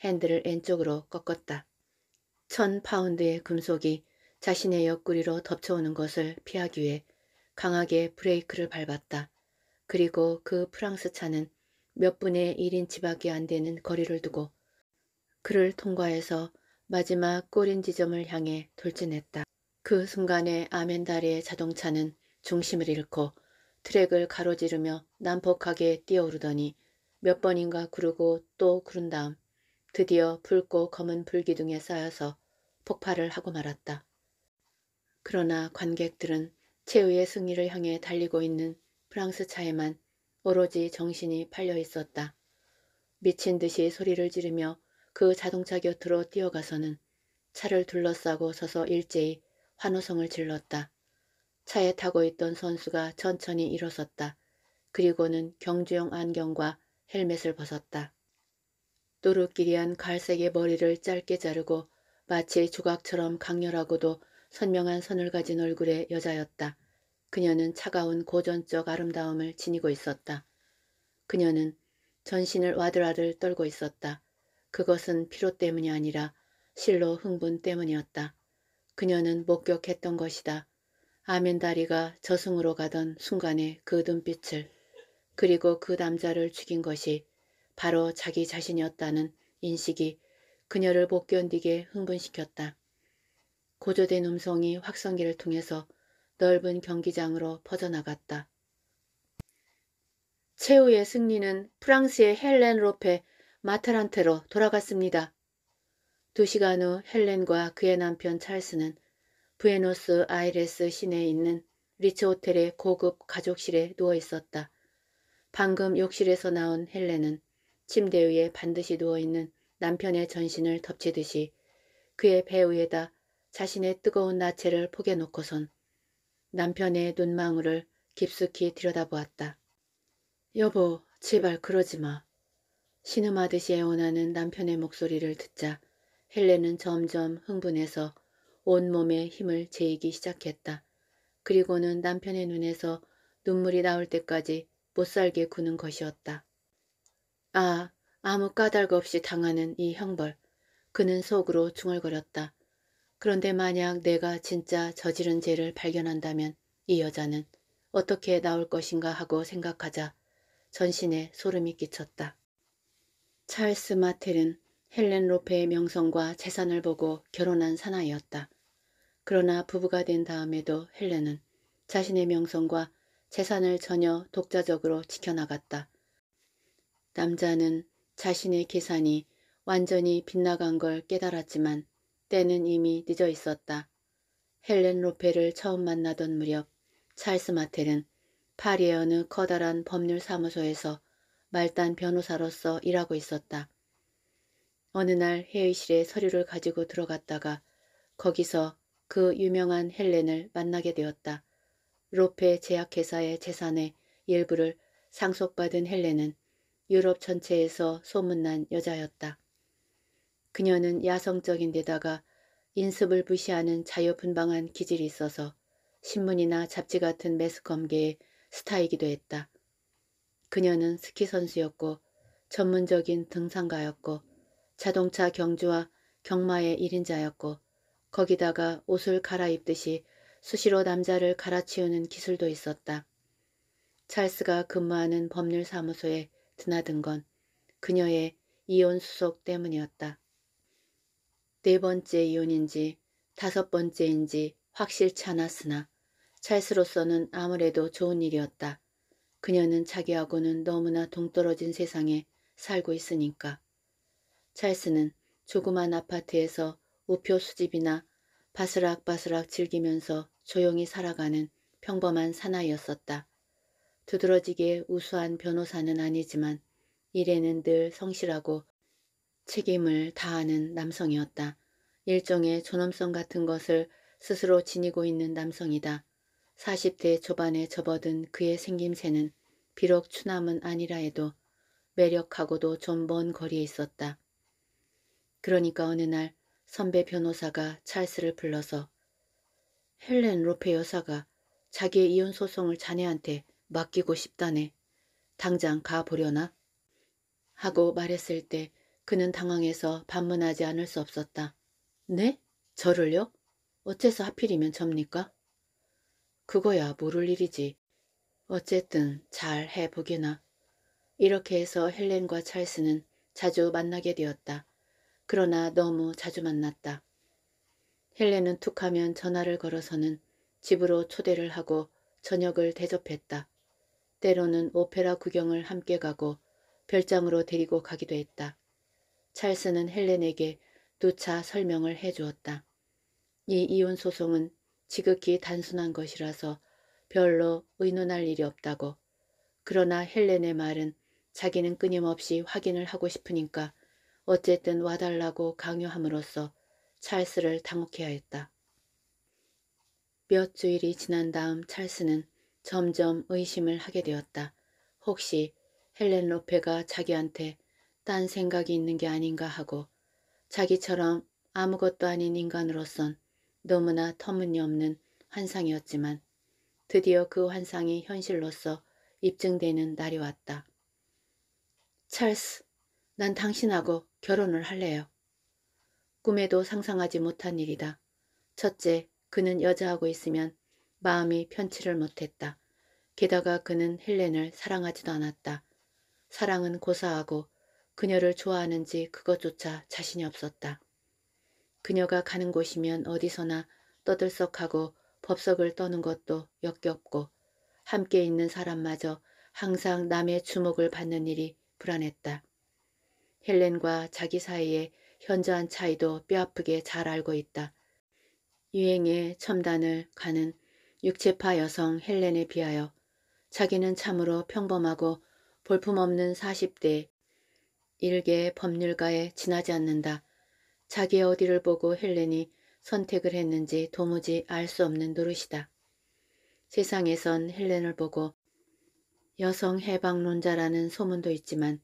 핸들을 왼쪽으로 꺾었다. 천 파운드의 금속이 자신의 옆구리로 덮쳐오는 것을 피하기 위해 강하게 브레이크를 밟았다. 그리고 그 프랑스 차는 몇 분의 1인 지밖에 안 되는 거리를 두고 그를 통과해서 마지막 꼬린 지점을 향해 돌진했다. 그 순간에 아멘다리의 자동차는 중심을 잃고 트랙을 가로지르며 난폭하게 뛰어오르더니 몇 번인가 구르고 또 구른 다음 드디어 붉고 검은 불기둥에 쌓여서 폭발을 하고 말았다. 그러나 관객들은 최후의 승리를 향해 달리고 있는 프랑스 차에만 오로지 정신이 팔려 있었다. 미친 듯이 소리를 지르며 그 자동차 곁으로 뛰어가서는 차를 둘러싸고 서서 일제히 환호성을 질렀다. 차에 타고 있던 선수가 천천히 일어섰다. 그리고는 경주용 안경과 헬멧을 벗었다. 또르끼리한 갈색의 머리를 짧게 자르고 마치 조각처럼 강렬하고도 선명한 선을 가진 얼굴의 여자였다. 그녀는 차가운 고전적 아름다움을 지니고 있었다. 그녀는 전신을 와들와들 떨고 있었다. 그것은 피로 때문이 아니라 실로 흥분 때문이었다. 그녀는 목격했던 것이다. 아멘다리가 저승으로 가던 순간에그 눈빛을 그리고 그 남자를 죽인 것이 바로 자기 자신이었다는 인식이 그녀를 못 견디게 흥분시켰다. 고조된 음성이 확성기를 통해서 넓은 경기장으로 퍼져나갔다. 최후의 승리는 프랑스의 헬렌 로페 마타란테로 돌아갔습니다. 두 시간 후 헬렌과 그의 남편 찰스는 부에노스 아이레스 시내에 있는 리츠 호텔의 고급 가족실에 누워 있었다. 방금 욕실에서 나온 헬렌은 침대 위에 반드시 누워있는 남편의 전신을 덮치듯이 그의 배 위에다 자신의 뜨거운 나체를 포개놓고선 남편의 눈망울을 깊숙이 들여다보았다. 여보, 제발 그러지 마. 신음하듯이 애원하는 남편의 목소리를 듣자 헬레는 점점 흥분해서 온몸에 힘을 제이기 시작했다. 그리고는 남편의 눈에서 눈물이 나올 때까지 못살게 구는 것이었다. 아, 아무 까닭 없이 당하는 이 형벌. 그는 속으로 중얼거렸다. 그런데 만약 내가 진짜 저지른 죄를 발견한다면 이 여자는 어떻게 나올 것인가 하고 생각하자 전신에 소름이 끼쳤다. 찰스 마텔은 헬렌 로페의 명성과 재산을 보고 결혼한 사나이였다. 그러나 부부가 된 다음에도 헬렌은 자신의 명성과 재산을 전혀 독자적으로 지켜나갔다. 남자는 자신의 계산이 완전히 빗나간 걸 깨달았지만 때는 이미 늦어 있었다. 헬렌 로페를 처음 만나던 무렵 찰스 마텔은 파리의 어느 커다란 법률사무소에서 말단 변호사로서 일하고 있었다. 어느 날 회의실에 서류를 가지고 들어갔다가 거기서 그 유명한 헬렌을 만나게 되었다. 로페 제약회사의 재산의 일부를 상속받은 헬렌은 유럽 전체에서 소문난 여자였다. 그녀는 야성적인 데다가 인습을 무시하는 자유분방한 기질이 있어서 신문이나 잡지 같은 매스컴계의 스타이기도 했다. 그녀는 스키 선수였고 전문적인 등산가였고 자동차 경주와 경마의 1인자였고 거기다가 옷을 갈아입듯이 수시로 남자를 갈아치우는 기술도 있었다. 찰스가 근무하는 법률사무소에 드나든 건 그녀의 이혼 수속 때문이었다. 네 번째 이혼인지 다섯 번째인지 확실치 않았으나 찰스로서는 아무래도 좋은 일이었다. 그녀는 자기하고는 너무나 동떨어진 세상에 살고 있으니까. 찰스는 조그만 아파트에서 우표 수집이나 바스락바스락 즐기면서 조용히 살아가는 평범한 사나이였었다. 두드러지게 우수한 변호사는 아니지만 일에는 늘 성실하고 책임을 다하는 남성이었다. 일종의 존엄성 같은 것을 스스로 지니고 있는 남성이다. 40대 초반에 접어든 그의 생김새는 비록 추남은 아니라 해도 매력하고도 좀 먼 거리에 있었다. 그러니까 어느 날 선배 변호사가 찰스를 불러서 헬렌 로페 여사가 자기의 이혼 소송을 자네한테 맡기고 싶다네. 당장 가보려나? 하고 말했을 때 그는 당황해서 반문하지 않을 수 없었다. 네? 저를요? 어째서 하필이면 접니까? 그거야 모를 일이지. 어쨌든 잘 해보게나. 이렇게 해서 헬렌과 찰스는 자주 만나게 되었다. 그러나 너무 자주 만났다. 헬렌은 툭하면 전화를 걸어서는 집으로 초대를 하고 저녁을 대접했다. 때로는 오페라 구경을 함께 가고 별장으로 데리고 가기도 했다. 찰스는 헬렌에게 누차 설명을 해주었다. 이 이혼 소송은 지극히 단순한 것이라서 별로 의논할 일이 없다고. 그러나 헬렌의 말은 자기는 끊임없이 확인을 하고 싶으니까 어쨌든 와달라고 강요함으로써 찰스를 당혹해야 했다. 몇 주일이 지난 다음 찰스는 점점 의심을 하게 되었다. 혹시 헬렌 로페가 자기한테 딴 생각이 있는 게 아닌가 하고 자기처럼 아무것도 아닌 인간으로선 너무나 터무니없는 환상이었지만 드디어 그 환상이 현실로서 입증되는 날이 왔다. 찰스, 난 당신하고 결혼을 할래요. 꿈에도 상상하지 못한 일이다. 첫째, 그는 여자하고 있으면 마음이 편치를 못했다. 게다가 그는 헬렌을 사랑하지도 않았다. 사랑은 고사하고 그녀를 좋아하는지 그것조차 자신이 없었다. 그녀가 가는 곳이면 어디서나 떠들썩하고 법석을 떠는 것도 역겹고 함께 있는 사람마저 항상 남의 주목을 받는 일이 불안했다. 헬렌과 자기 사이에 현저한 차이도 뼈아프게 잘 알고 있다. 유행의 첨단을 가는 육체파 여성 헬렌에 비하여 자기는 참으로 평범하고 볼품없는 40대 일개의 법률가에 지나지 않는다. 자기 의 어디를 보고 헬렌이 선택을 했는지 도무지 알 수 없는 노릇이다. 세상에선 헬렌을 보고 여성 해방론자라는 소문도 있지만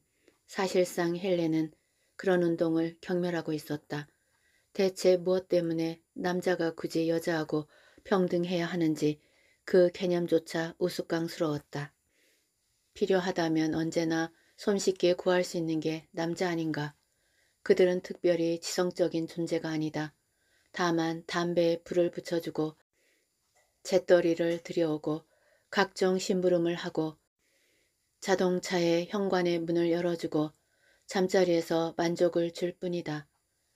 사실상 헬렌은 그런 운동을 경멸하고 있었다. 대체 무엇 때문에 남자가 굳이 여자하고 평등해야 하는지 그 개념조차 우스꽝스러웠다. 필요하다면 언제나 손쉽게 구할 수 있는 게 남자 아닌가. 그들은 특별히 지성적인 존재가 아니다. 다만 담배에 불을 붙여주고 재떨이를 들여오고 각종 심부름을 하고 자동차의 현관의 문을 열어주고 잠자리에서 만족을 줄 뿐이다.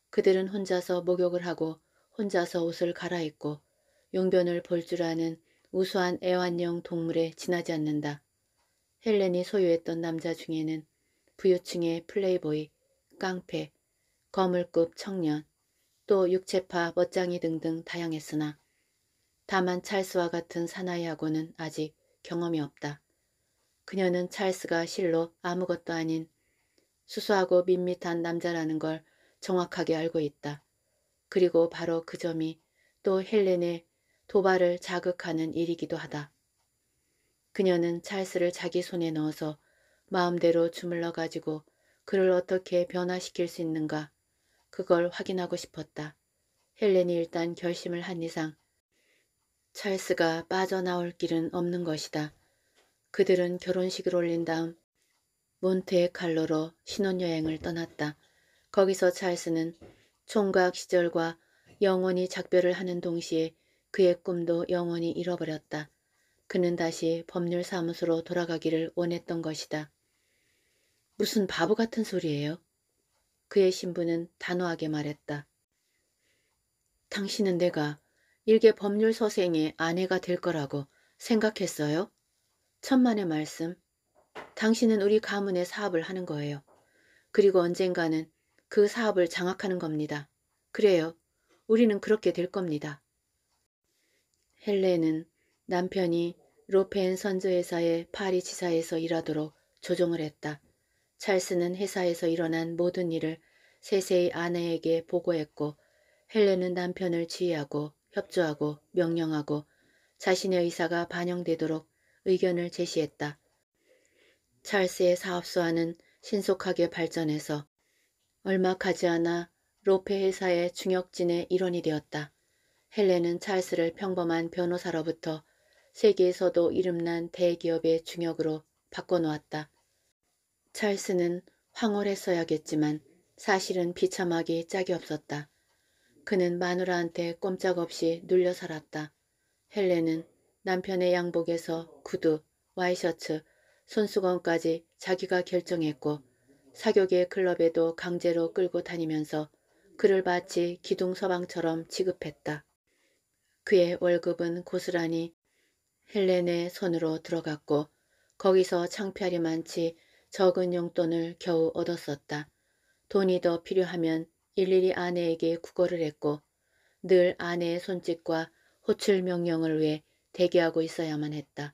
그들은 혼자서 목욕을 하고 혼자서 옷을 갈아입고 용변을 볼 줄 아는 우수한 애완용 동물에 지나지 않는다. 헬렌이 소유했던 남자 중에는 부유층의 플레이보이, 깡패, 거물급 청년, 또 육체파, 멋쟁이 등등 다양했으나 다만 찰스와 같은 사나이하고는 아직 경험이 없다. 그녀는 찰스가 실로 아무것도 아닌 수수하고 밋밋한 남자라는 걸 정확하게 알고 있다. 그리고 바로 그 점이 또 헬렌의 도발을 자극하는 일이기도 하다. 그녀는 찰스를 자기 손에 넣어서 마음대로 주물러 가지고 그를 어떻게 변화시킬 수 있는가 그걸 확인하고 싶었다. 헬렌이 일단 결심을 한 이상 찰스가 빠져나올 길은 없는 것이다. 그들은 결혼식을 올린 다음 몬테 칼로로 신혼여행을 떠났다. 거기서 찰스는 총각 시절과 영원히 작별을 하는 동시에 그의 꿈도 영원히 잃어버렸다. 그는 다시 법률사무소로 돌아가기를 원했던 것이다. 무슨 바보 같은 소리예요? 그의 신부는 단호하게 말했다. 당신은 내가 일개 법률 서생의 아내가 될 거라고 생각했어요? 천만의 말씀. 당신은 우리 가문의 사업을 하는 거예요. 그리고 언젠가는 그 사업을 장악하는 겁니다. 그래요. 우리는 그렇게 될 겁니다. 헬레는 남편이 로펜 선조회사의 파리 지사에서 일하도록 조정을 했다. 찰스는 회사에서 일어난 모든 일을 세세히 아내에게 보고했고 헬레는 남편을 지휘하고 협조하고 명령하고 자신의 의사가 반영되도록 의견을 제시했다. 찰스의 사업소화는 신속하게 발전해서 얼마 가지 않아 로페 회사의 중역진의 일원이 되었다. 헬레는 찰스를 평범한 변호사로부터 세계에서도 이름난 대기업의 중역으로 바꿔놓았다. 찰스는 황홀했어야겠지만 사실은 비참하기 짝이 없었다. 그는 마누라한테 꼼짝없이 눌려 살았다. 헬레는 남편의 양복에서 구두, 와이셔츠, 손수건까지 자기가 결정했고 사격의 클럽에도 강제로 끌고 다니면서 그를 마치 기둥 서방처럼 취급했다. 그의 월급은 고스란히 헬렌의 손으로 들어갔고 거기서 창피하리만치 적은 용돈을 겨우 얻었었다. 돈이 더 필요하면 일일이 아내에게 구걸을 했고 늘 아내의 손짓과 호출 명령을 위해 대기하고 있어야만 했다.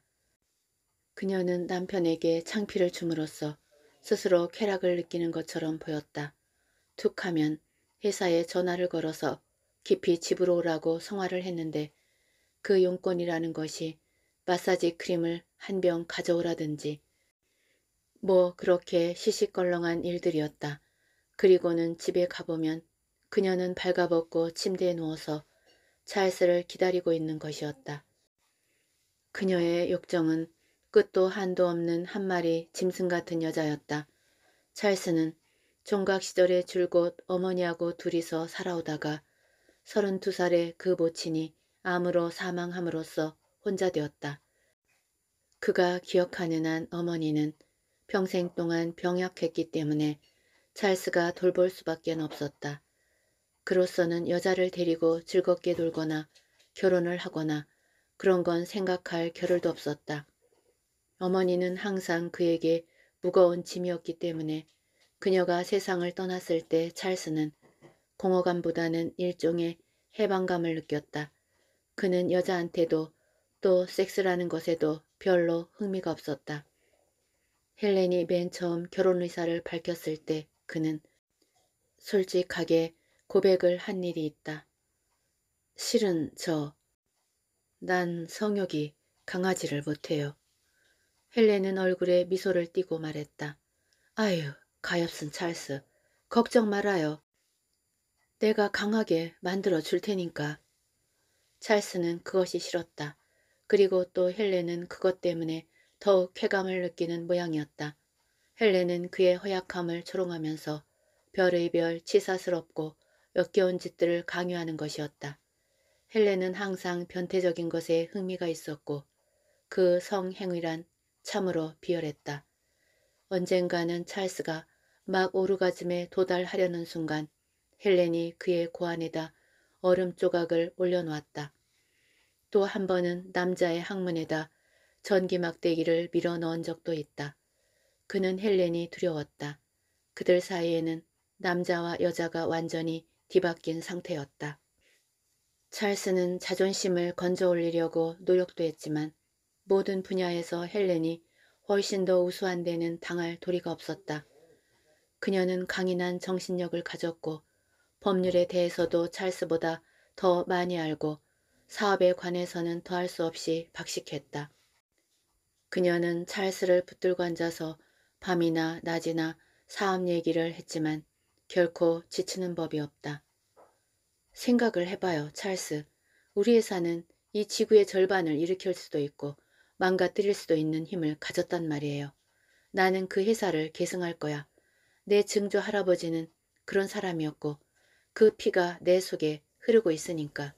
그녀는 남편에게 창피를 줌으로써 스스로 쾌락을 느끼는 것처럼 보였다. 툭하면 회사에 전화를 걸어서 깊이 집으로 오라고 성화를 했는데 그 용건이라는 것이 마사지 크림을 한 병 가져오라든지 뭐 그렇게 시시껄렁한 일들이었다. 그리고는 집에 가보면 그녀는 발가벗고 침대에 누워서 찰스를 기다리고 있는 것이었다. 그녀의 욕정은 끝도 한도 없는 한 마리 짐승 같은 여자였다. 찰스는 종각 시절에 줄곧 어머니하고 둘이서 살아오다가 32살의 그 모친이 암으로 사망함으로써 혼자 되었다. 그가 기억하는 한 어머니는 평생 동안 병약했기 때문에 찰스가 돌볼 수밖에 없었다. 그로서는 여자를 데리고 즐겁게 놀거나 결혼을 하거나 그런 건 생각할 겨를도 없었다. 어머니는 항상 그에게 무거운 짐이었기 때문에 그녀가 세상을 떠났을 때 찰스는 공허감보다는 일종의 해방감을 느꼈다. 그는 여자한테도 또 섹스라는 것에도 별로 흥미가 없었다. 헬렌이 맨 처음 결혼 의사를 밝혔을 때 그는 솔직하게 고백을 한 일이 있다. 실은 저, 난 성욕이 강하지를 못해요. 헬렌은 얼굴에 미소를 띠고 말했다. 아유, 가엾은 찰스, 걱정 말아요. 내가 강하게 만들어 줄 테니까. 찰스는 그것이 싫었다. 그리고 또 헬레는 그것 때문에 더욱 쾌감을 느끼는 모양이었다. 헬레는 그의 허약함을 조롱하면서 별의 별 치사스럽고 역겨운 짓들을 강요하는 것이었다. 헬레는 항상 변태적인 것에 흥미가 있었고 그 성행위란 참으로 비열했다. 언젠가는 찰스가 막 오르가즘에 도달하려는 순간 헬렌이 그의 고안에다 얼음 조각을 올려놓았다. 또한 번은 남자의 항문에다 전기 막대기를 밀어 넣은 적도 있다. 그는 헬렌이 두려웠다. 그들 사이에는 남자와 여자가 완전히 뒤바뀐 상태였다. 찰스는 자존심을 건져 올리려고 노력도 했지만 모든 분야에서 헬렌이 훨씬 더 우수한 데는 당할 도리가 없었다. 그녀는 강인한 정신력을 가졌고 법률에 대해서도 찰스보다 더 많이 알고 사업에 관해서는 더할 수 없이 박식했다. 그녀는 찰스를 붙들고 앉아서 밤이나 낮이나 사업 얘기를 했지만 결코 지치는 법이 없다. 생각을 해봐요, 찰스. 우리 회사는 이 지구의 절반을 일으킬 수도 있고 망가뜨릴 수도 있는 힘을 가졌단 말이에요. 나는 그 회사를 계승할 거야. 내 증조 할아버지는 그런 사람이었고 그 피가 내 속에 흐르고 있으니까.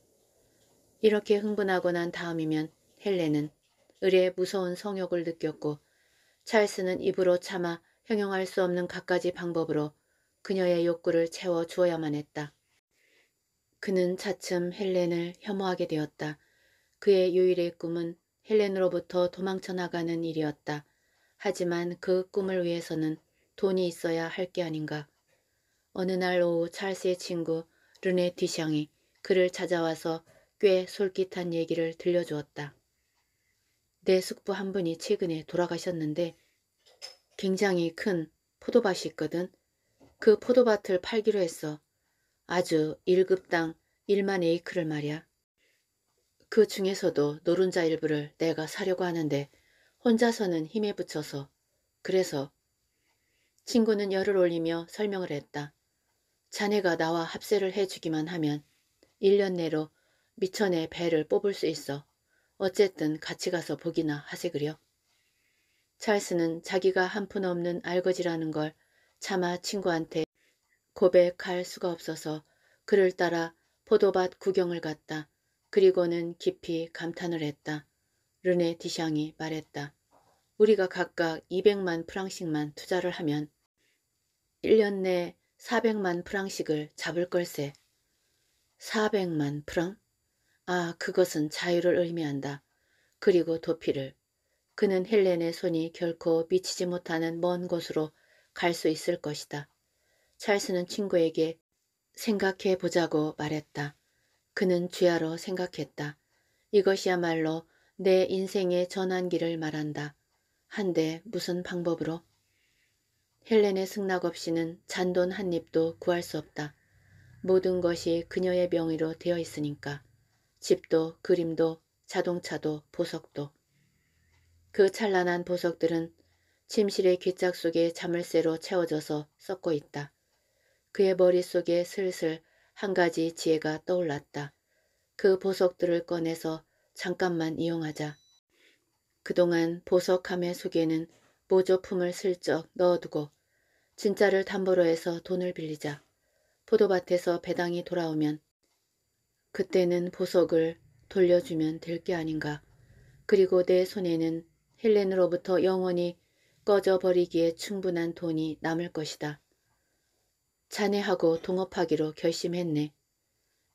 이렇게 흥분하고 난 다음이면 헬레는 의뢰의 무서운 성욕을 느꼈고 찰스는 입으로 참아 형용할 수 없는 갖가지 방법으로 그녀의 욕구를 채워 주어야만 했다. 그는 차츰 헬렌을 혐오하게 되었다. 그의 유일의 꿈은 헬렌으로부터 도망쳐 나가는 일이었다. 하지만 그 꿈을 위해서는 돈이 있어야 할 게 아닌가. 어느 날 오후 찰스의 친구 르네 디샹이 그를 찾아와서 꽤 솔깃한 얘기를 들려주었다. 내 숙부 한 분이 최근에 돌아가셨는데 굉장히 큰 포도밭이 있거든. 그 포도밭을 팔기로 했어. 아주 1급당 1만 에이크를 말이야. 그 중에서도 노른자 일부를 내가 사려고 하는데 혼자서는 힘에 붙여서 그래서 친구는 열을 올리며 설명을 했다. 자네가 나와 합세를 해주기만 하면 1년 내로 미천의 배를 뽑을 수 있어 어쨌든 같이 가서 보기나 하세그려. 찰스는 자기가 한 푼 없는 알거지라는 걸 차마 친구한테 고백할 수가 없어서 그를 따라 포도밭 구경을 갔다. 그리고는 깊이 감탄을 했다. 르네 디샹이 말했다. 우리가 각각 200만 프랑씩만 투자를 하면 1년 내 400만 프랑씩을 잡을 걸세. 400만 프랑? 아 그것은 자유를 의미한다. 그리고 도피를. 그는 헬렌의 손이 결코 미치지 못하는 먼 곳으로 갈 수 있을 것이다. 찰스는 친구에게 생각해 보자고 말했다. 그는 쥐하로 생각했다. 이것이야말로 내 인생의 전환기를 말한다. 한데 무슨 방법으로? 헬렌의 승낙 없이는 잔돈 한 입도 구할 수 없다. 모든 것이 그녀의 명의로 되어 있으니까. 집도 그림도 자동차도 보석도 그 찬란한 보석들은 침실의 귓짝 속에 자물쇠로 채워져서 썩고 있다. 그의 머릿속에 슬슬 한 가지 지혜가 떠올랐다. 그 보석들을 꺼내서 잠깐만 이용하자. 그동안 보석함의 속에는 모조품을 슬쩍 넣어두고 진짜를 담보로 해서 돈을 빌리자. 포도밭에서 배당이 돌아오면 그때는 보석을 돌려주면 될 게 아닌가. 그리고 내 손에는 헬렌으로부터 영원히 꺼져버리기에 충분한 돈이 남을 것이다. 자네하고 동업하기로 결심했네.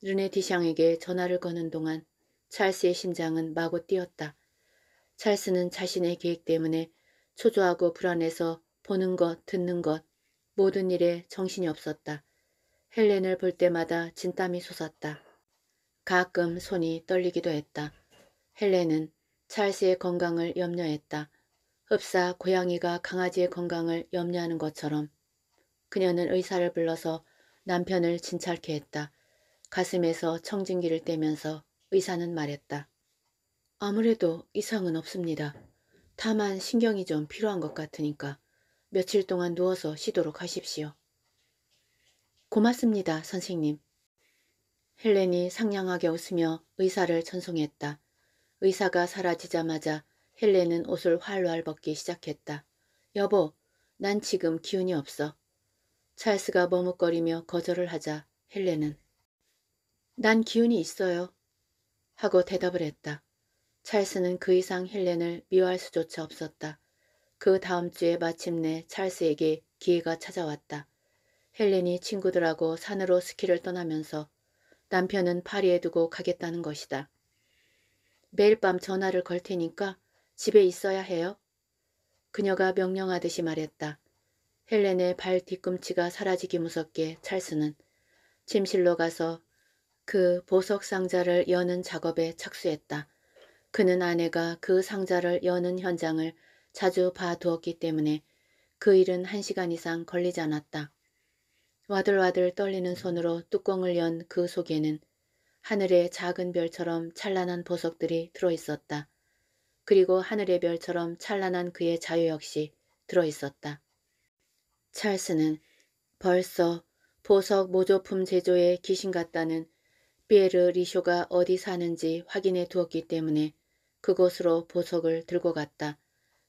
르네 디샹에게 전화를 거는 동안 찰스의 심장은 마구 뛰었다. 찰스는 자신의 계획 때문에 초조하고 불안해서 보는 것, 듣는 것, 모든 일에 정신이 없었다. 헬렌을 볼 때마다 진땀이 솟았다. 가끔 손이 떨리기도 했다. 헬레는 찰스의 건강을 염려했다. 흡사 고양이가 강아지의 건강을 염려하는 것처럼 그녀는 의사를 불러서 남편을 진찰케 했다. 가슴에서 청진기를 떼면서 의사는 말했다. 아무래도 이상은 없습니다. 다만 신경이 좀 필요한 것 같으니까 며칠 동안 누워서 쉬도록 하십시오. 고맙습니다, 선생님. 헬렌이 상냥하게 웃으며 의사를 전송했다. 의사가 사라지자마자 헬렌은 옷을 활활 벗기 시작했다. 여보, 난 지금 기운이 없어. 찰스가 머뭇거리며 거절을 하자 헬렌은 난 기운이 있어요. 하고 대답을 했다. 찰스는 그 이상 헬렌을 미워할 수조차 없었다. 그 다음 주에 마침내 찰스에게 기회가 찾아왔다. 헬렌이 친구들하고 산으로 스키를 떠나면서 남편은 파리에 두고 가겠다는 것이다. 매일 밤 전화를 걸 테니까 집에 있어야 해요. 그녀가 명령하듯이 말했다. 헬렌의 발 뒤꿈치가 사라지기 무섭게 찰스는 침실로 가서 그 보석 상자를 여는 작업에 착수했다. 그는 아내가 그 상자를 여는 현장을 자주 봐두었기 때문에 그 일은 한 시간 이상 걸리지 않았다. 와들와들 떨리는 손으로 뚜껑을 연 그 속에는 하늘의 작은 별처럼 찬란한 보석들이 들어있었다. 그리고 하늘의 별처럼 찬란한 그의 자유 역시 들어있었다. 찰스는 벌써 보석 모조품 제조의 귀신 같다는 피에르 리쇼가 어디 사는지 확인해 두었기 때문에 그곳으로 보석을 들고 갔다.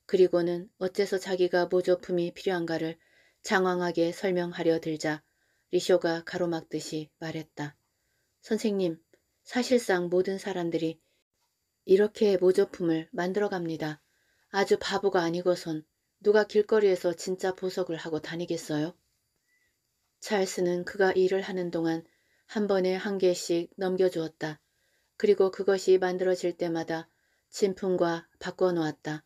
그리고는 어째서 자기가 모조품이 필요한가를 장황하게 설명하려 들자 리쇼가 가로막듯이 말했다. 선생님, 사실상 모든 사람들이 이렇게 모조품을 만들어갑니다. 아주 바보가 아니고선 누가 길거리에서 진짜 보석을 하고 다니겠어요? 찰스는 그가 일을 하는 동안 한 번에 한 개씩 넘겨주었다. 그리고 그것이 만들어질 때마다 진품과 바꿔놓았다.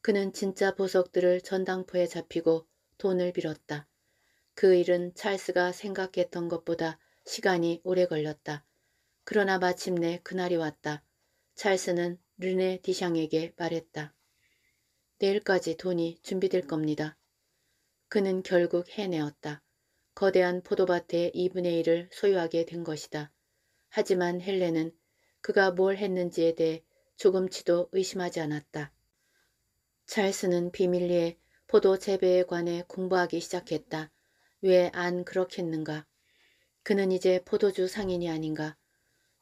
그는 진짜 보석들을 전당포에 잡히고 돈을 빌었다. 그 일은 찰스가 생각했던 것보다 시간이 오래 걸렸다. 그러나 마침내 그날이 왔다. 찰스는 르네 디샹에게 말했다. 내일까지 돈이 준비될 겁니다. 그는 결국 해내었다. 거대한 포도밭의 2분의 1을 소유하게 된 것이다. 하지만 헬레는 그가 뭘 했는지에 대해 조금치도 의심하지 않았다. 찰스는 비밀리에 포도 재배에 관해 공부하기 시작했다. 왜 안 그렇겠는가? 그는 이제 포도주 상인이 아닌가?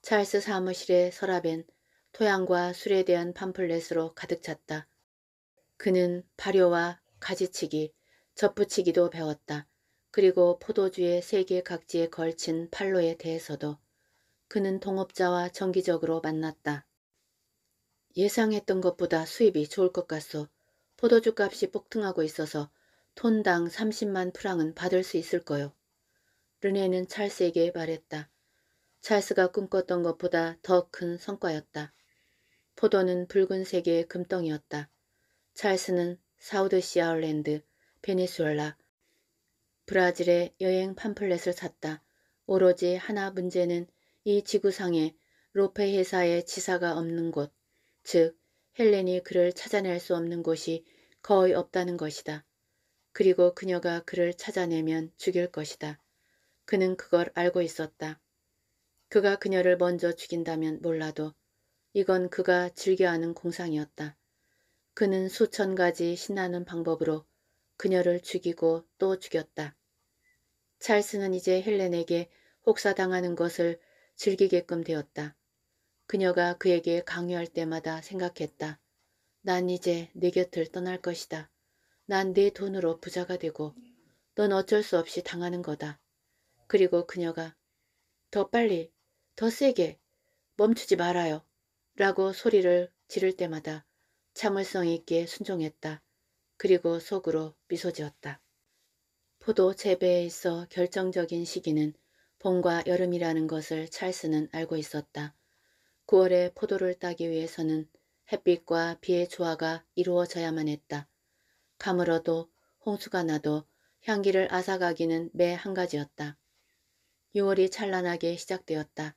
찰스 사무실의 서랍엔 토양과 술에 대한 팜플렛으로 가득 찼다. 그는 발효와 가지치기, 접붙이기도 배웠다. 그리고 포도주의 세계 각지에 걸친 팔로에 대해서도 그는 동업자와 정기적으로 만났다. 예상했던 것보다 수입이 좋을 것 같소. 포도주 값이 폭등하고 있어서 톤당 30만 프랑은 받을 수 있을 거요. 르네는 찰스에게 말했다. 찰스가 꿈꿨던 것보다 더 큰 성과였다. 포도는 붉은색의 금덩이였다. 찰스는 사우드 시아올랜드, 베네수엘라, 브라질의 여행 팜플렛을 샀다. 오로지 하나 문제는 이 지구상에 로페 회사의 지사가 없는 곳, 즉 헬렌이 그를 찾아낼 수 없는 곳이 거의 없다는 것이다. 그리고 그녀가 그를 찾아내면 죽일 것이다. 그는 그걸 알고 있었다. 그가 그녀를 먼저 죽인다면 몰라도 이건 그가 즐겨하는 공상이었다. 그는 수천 가지 신나는 방법으로 그녀를 죽이고 또 죽였다. 찰스는 이제 헬렌에게 혹사당하는 것을 즐기게끔 되었다. 그녀가 그에게 강요할 때마다 생각했다. 난 이제 내 네 곁을 떠날 것이다. 난내 네 돈으로 부자가 되고 넌 어쩔 수 없이 당하는 거다. 그리고 그녀가 더 빨리, 더 세게, 멈추지 말아요. 라고 소리를 지를 때마다 참을성 있게 순종했다. 그리고 속으로 미소 지었다. 포도 재배에 있어 결정적인 시기는 봄과 여름이라는 것을 찰스는 알고 있었다. 9월에 포도를 따기 위해서는 햇빛과 비의 조화가 이루어져야만 했다. 가물어도 홍수가 나도 향기를 앗아가기는 매 한 가지였다. 6월이 찬란하게 시작되었다.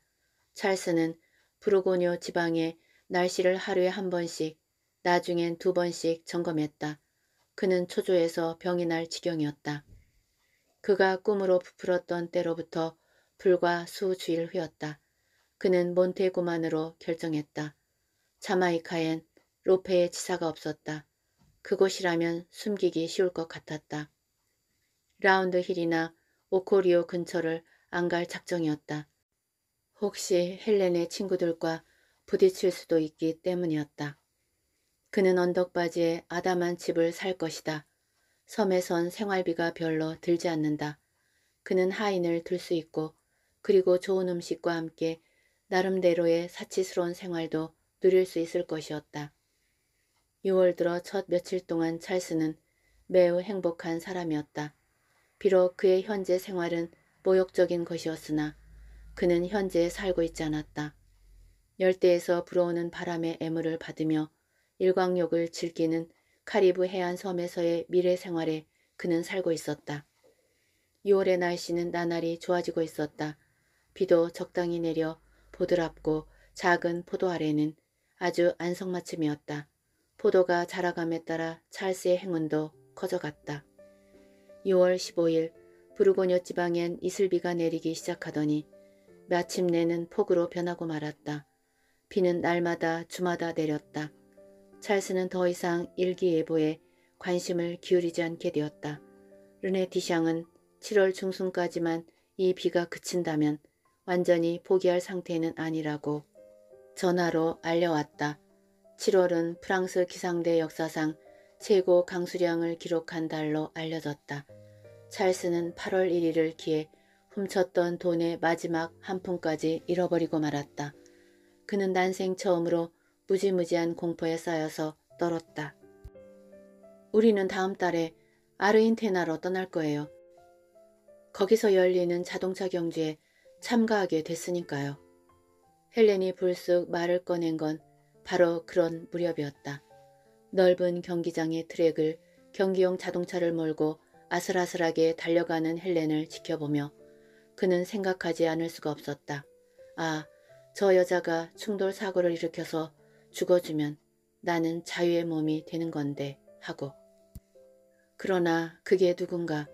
찰스는 브루고뇨 지방에 날씨를 하루에 한 번씩, 나중엔 두 번씩 점검했다. 그는 초조해서 병이 날 지경이었다. 그가 꿈으로 부풀었던 때로부터 불과 수주일 후였다. 그는 몬테고만으로 결정했다. 자마이카엔 로페의 지사가 없었다. 그곳이라면 숨기기 쉬울 것 같았다. 라운드 힐이나 오코리오 근처를 안 갈 작정이었다. 혹시 헬렌의 친구들과 부딪힐 수도 있기 때문이었다. 그는 언덕바지에 아담한 집을 살 것이다. 섬에선 생활비가 별로 들지 않는다. 그는 하인을 들 수 있고 그리고 좋은 음식과 함께 나름대로의 사치스러운 생활도 누릴 수 있을 것이었다. 6월 들어 첫 며칠 동안 찰스는 매우 행복한 사람이었다. 비록 그의 현재 생활은 모욕적인 것이었으나 그는 현재 살고 있지 않았다. 열대에서 불어오는 바람의 애물을 받으며 일광욕을 즐기는 카리브 해안 섬에서의 미래 생활에 그는 살고 있었다. 6월의 날씨는 나날이 좋아지고 있었다. 비도 적당히 내려 보드랍고 작은 포도 아래는 아주 안성맞춤이었다. 포도가 자라감에 따라 찰스의 행운도 커져갔다. 6월 15일 부르고뇨 지방엔 이슬비가 내리기 시작하더니 마침내는 폭우로 변하고 말았다. 비는 날마다 주마다 내렸다. 찰스는 더 이상 일기예보에 관심을 기울이지 않게 되었다. 르네 디샹은 7월 중순까지만 이 비가 그친다면 완전히 포기할 상태는 아니라고 전화로 알려왔다. 7월은 프랑스 기상대 역사상 최고 강수량을 기록한 달로 알려졌다. 찰스는 8월 1일을 기해 훔쳤던 돈의 마지막 한 푼까지 잃어버리고 말았다. 그는 난생 처음으로 무지무지한 공포에 쌓여서 떨었다. 우리는 다음 달에 아르헨티나로 떠날 거예요. 거기서 열리는 자동차 경주에 참가하게 됐으니까요. 헬렌이 불쑥 말을 꺼낸 건 바로 그런 무렵이었다. 넓은 경기장의 트랙을 경기용 자동차를 몰고 아슬아슬하게 달려가는 헬렌을 지켜보며 그는 생각하지 않을 수가 없었다. 아, 저 여자가 충돌 사고를 일으켜서 죽어주면 나는 자유의 몸이 되는 건데 하고. 그러나 그게 누군가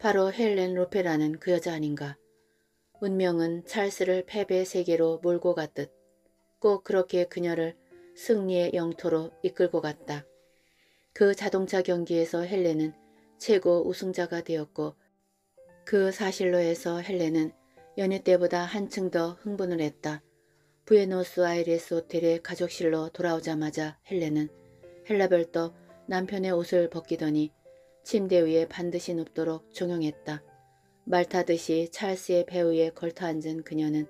바로 헬렌 로페라는 그 여자 아닌가. 운명은 찰스를 패배의 세계로 몰고 갔듯 꼭 그렇게 그녀를 승리의 영토로 이끌고 갔다. 그 자동차 경기에서 헬레는 최고 우승자가 되었고 그사실로해서 헬레는 연애 때보다 한층 더 흥분을 했다. 부에노스 아이레스 호텔의 가족실로 돌아오자마자 헬레는 헬라별도 남편의 옷을 벗기더니 침대 위에 반드시 눕도록 종용했다. 말 타듯이 찰스의 배 위에 걸터앉은 그녀는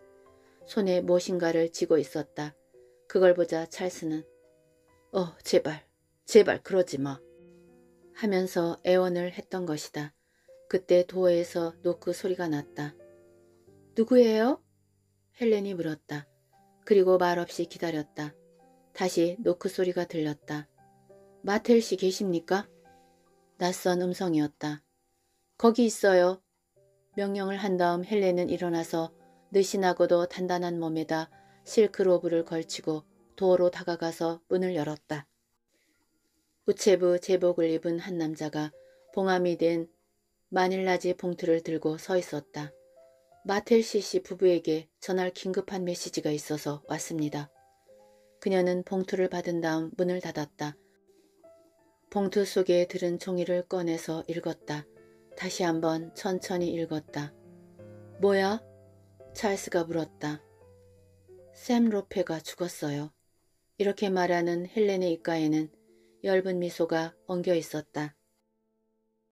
손에 무엇인가를 쥐고 있었다. 그걸 보자 찰스는 어 제발 제발 그러지 마 하면서 애원을 했던 것이다. 그때 도어에서 노크 소리가 났다. 누구예요? 헬렌이 물었다. 그리고 말없이 기다렸다. 다시 노크 소리가 들렸다. 마텔 씨 계십니까? 낯선 음성이었다. 거기 있어요. 명령을 한 다음 헬레는 일어나서 느신하고도 단단한 몸에다 실크로브를 걸치고 도어로 다가가서 문을 열었다. 우체부 제복을 입은 한 남자가 봉함이 된 마닐라지 봉투를 들고 서 있었다. 마텔시 씨 부부에게 전할 긴급한 메시지가 있어서 왔습니다. 그녀는 봉투를 받은 다음 문을 닫았다. 봉투 속에 들은 종이를 꺼내서 읽었다. 다시 한번 천천히 읽었다. 뭐야? 찰스가 물었다. 샘 로페가 죽었어요. 이렇게 말하는 헬렌의 입가에는 엷은 미소가 엉겨 있었다.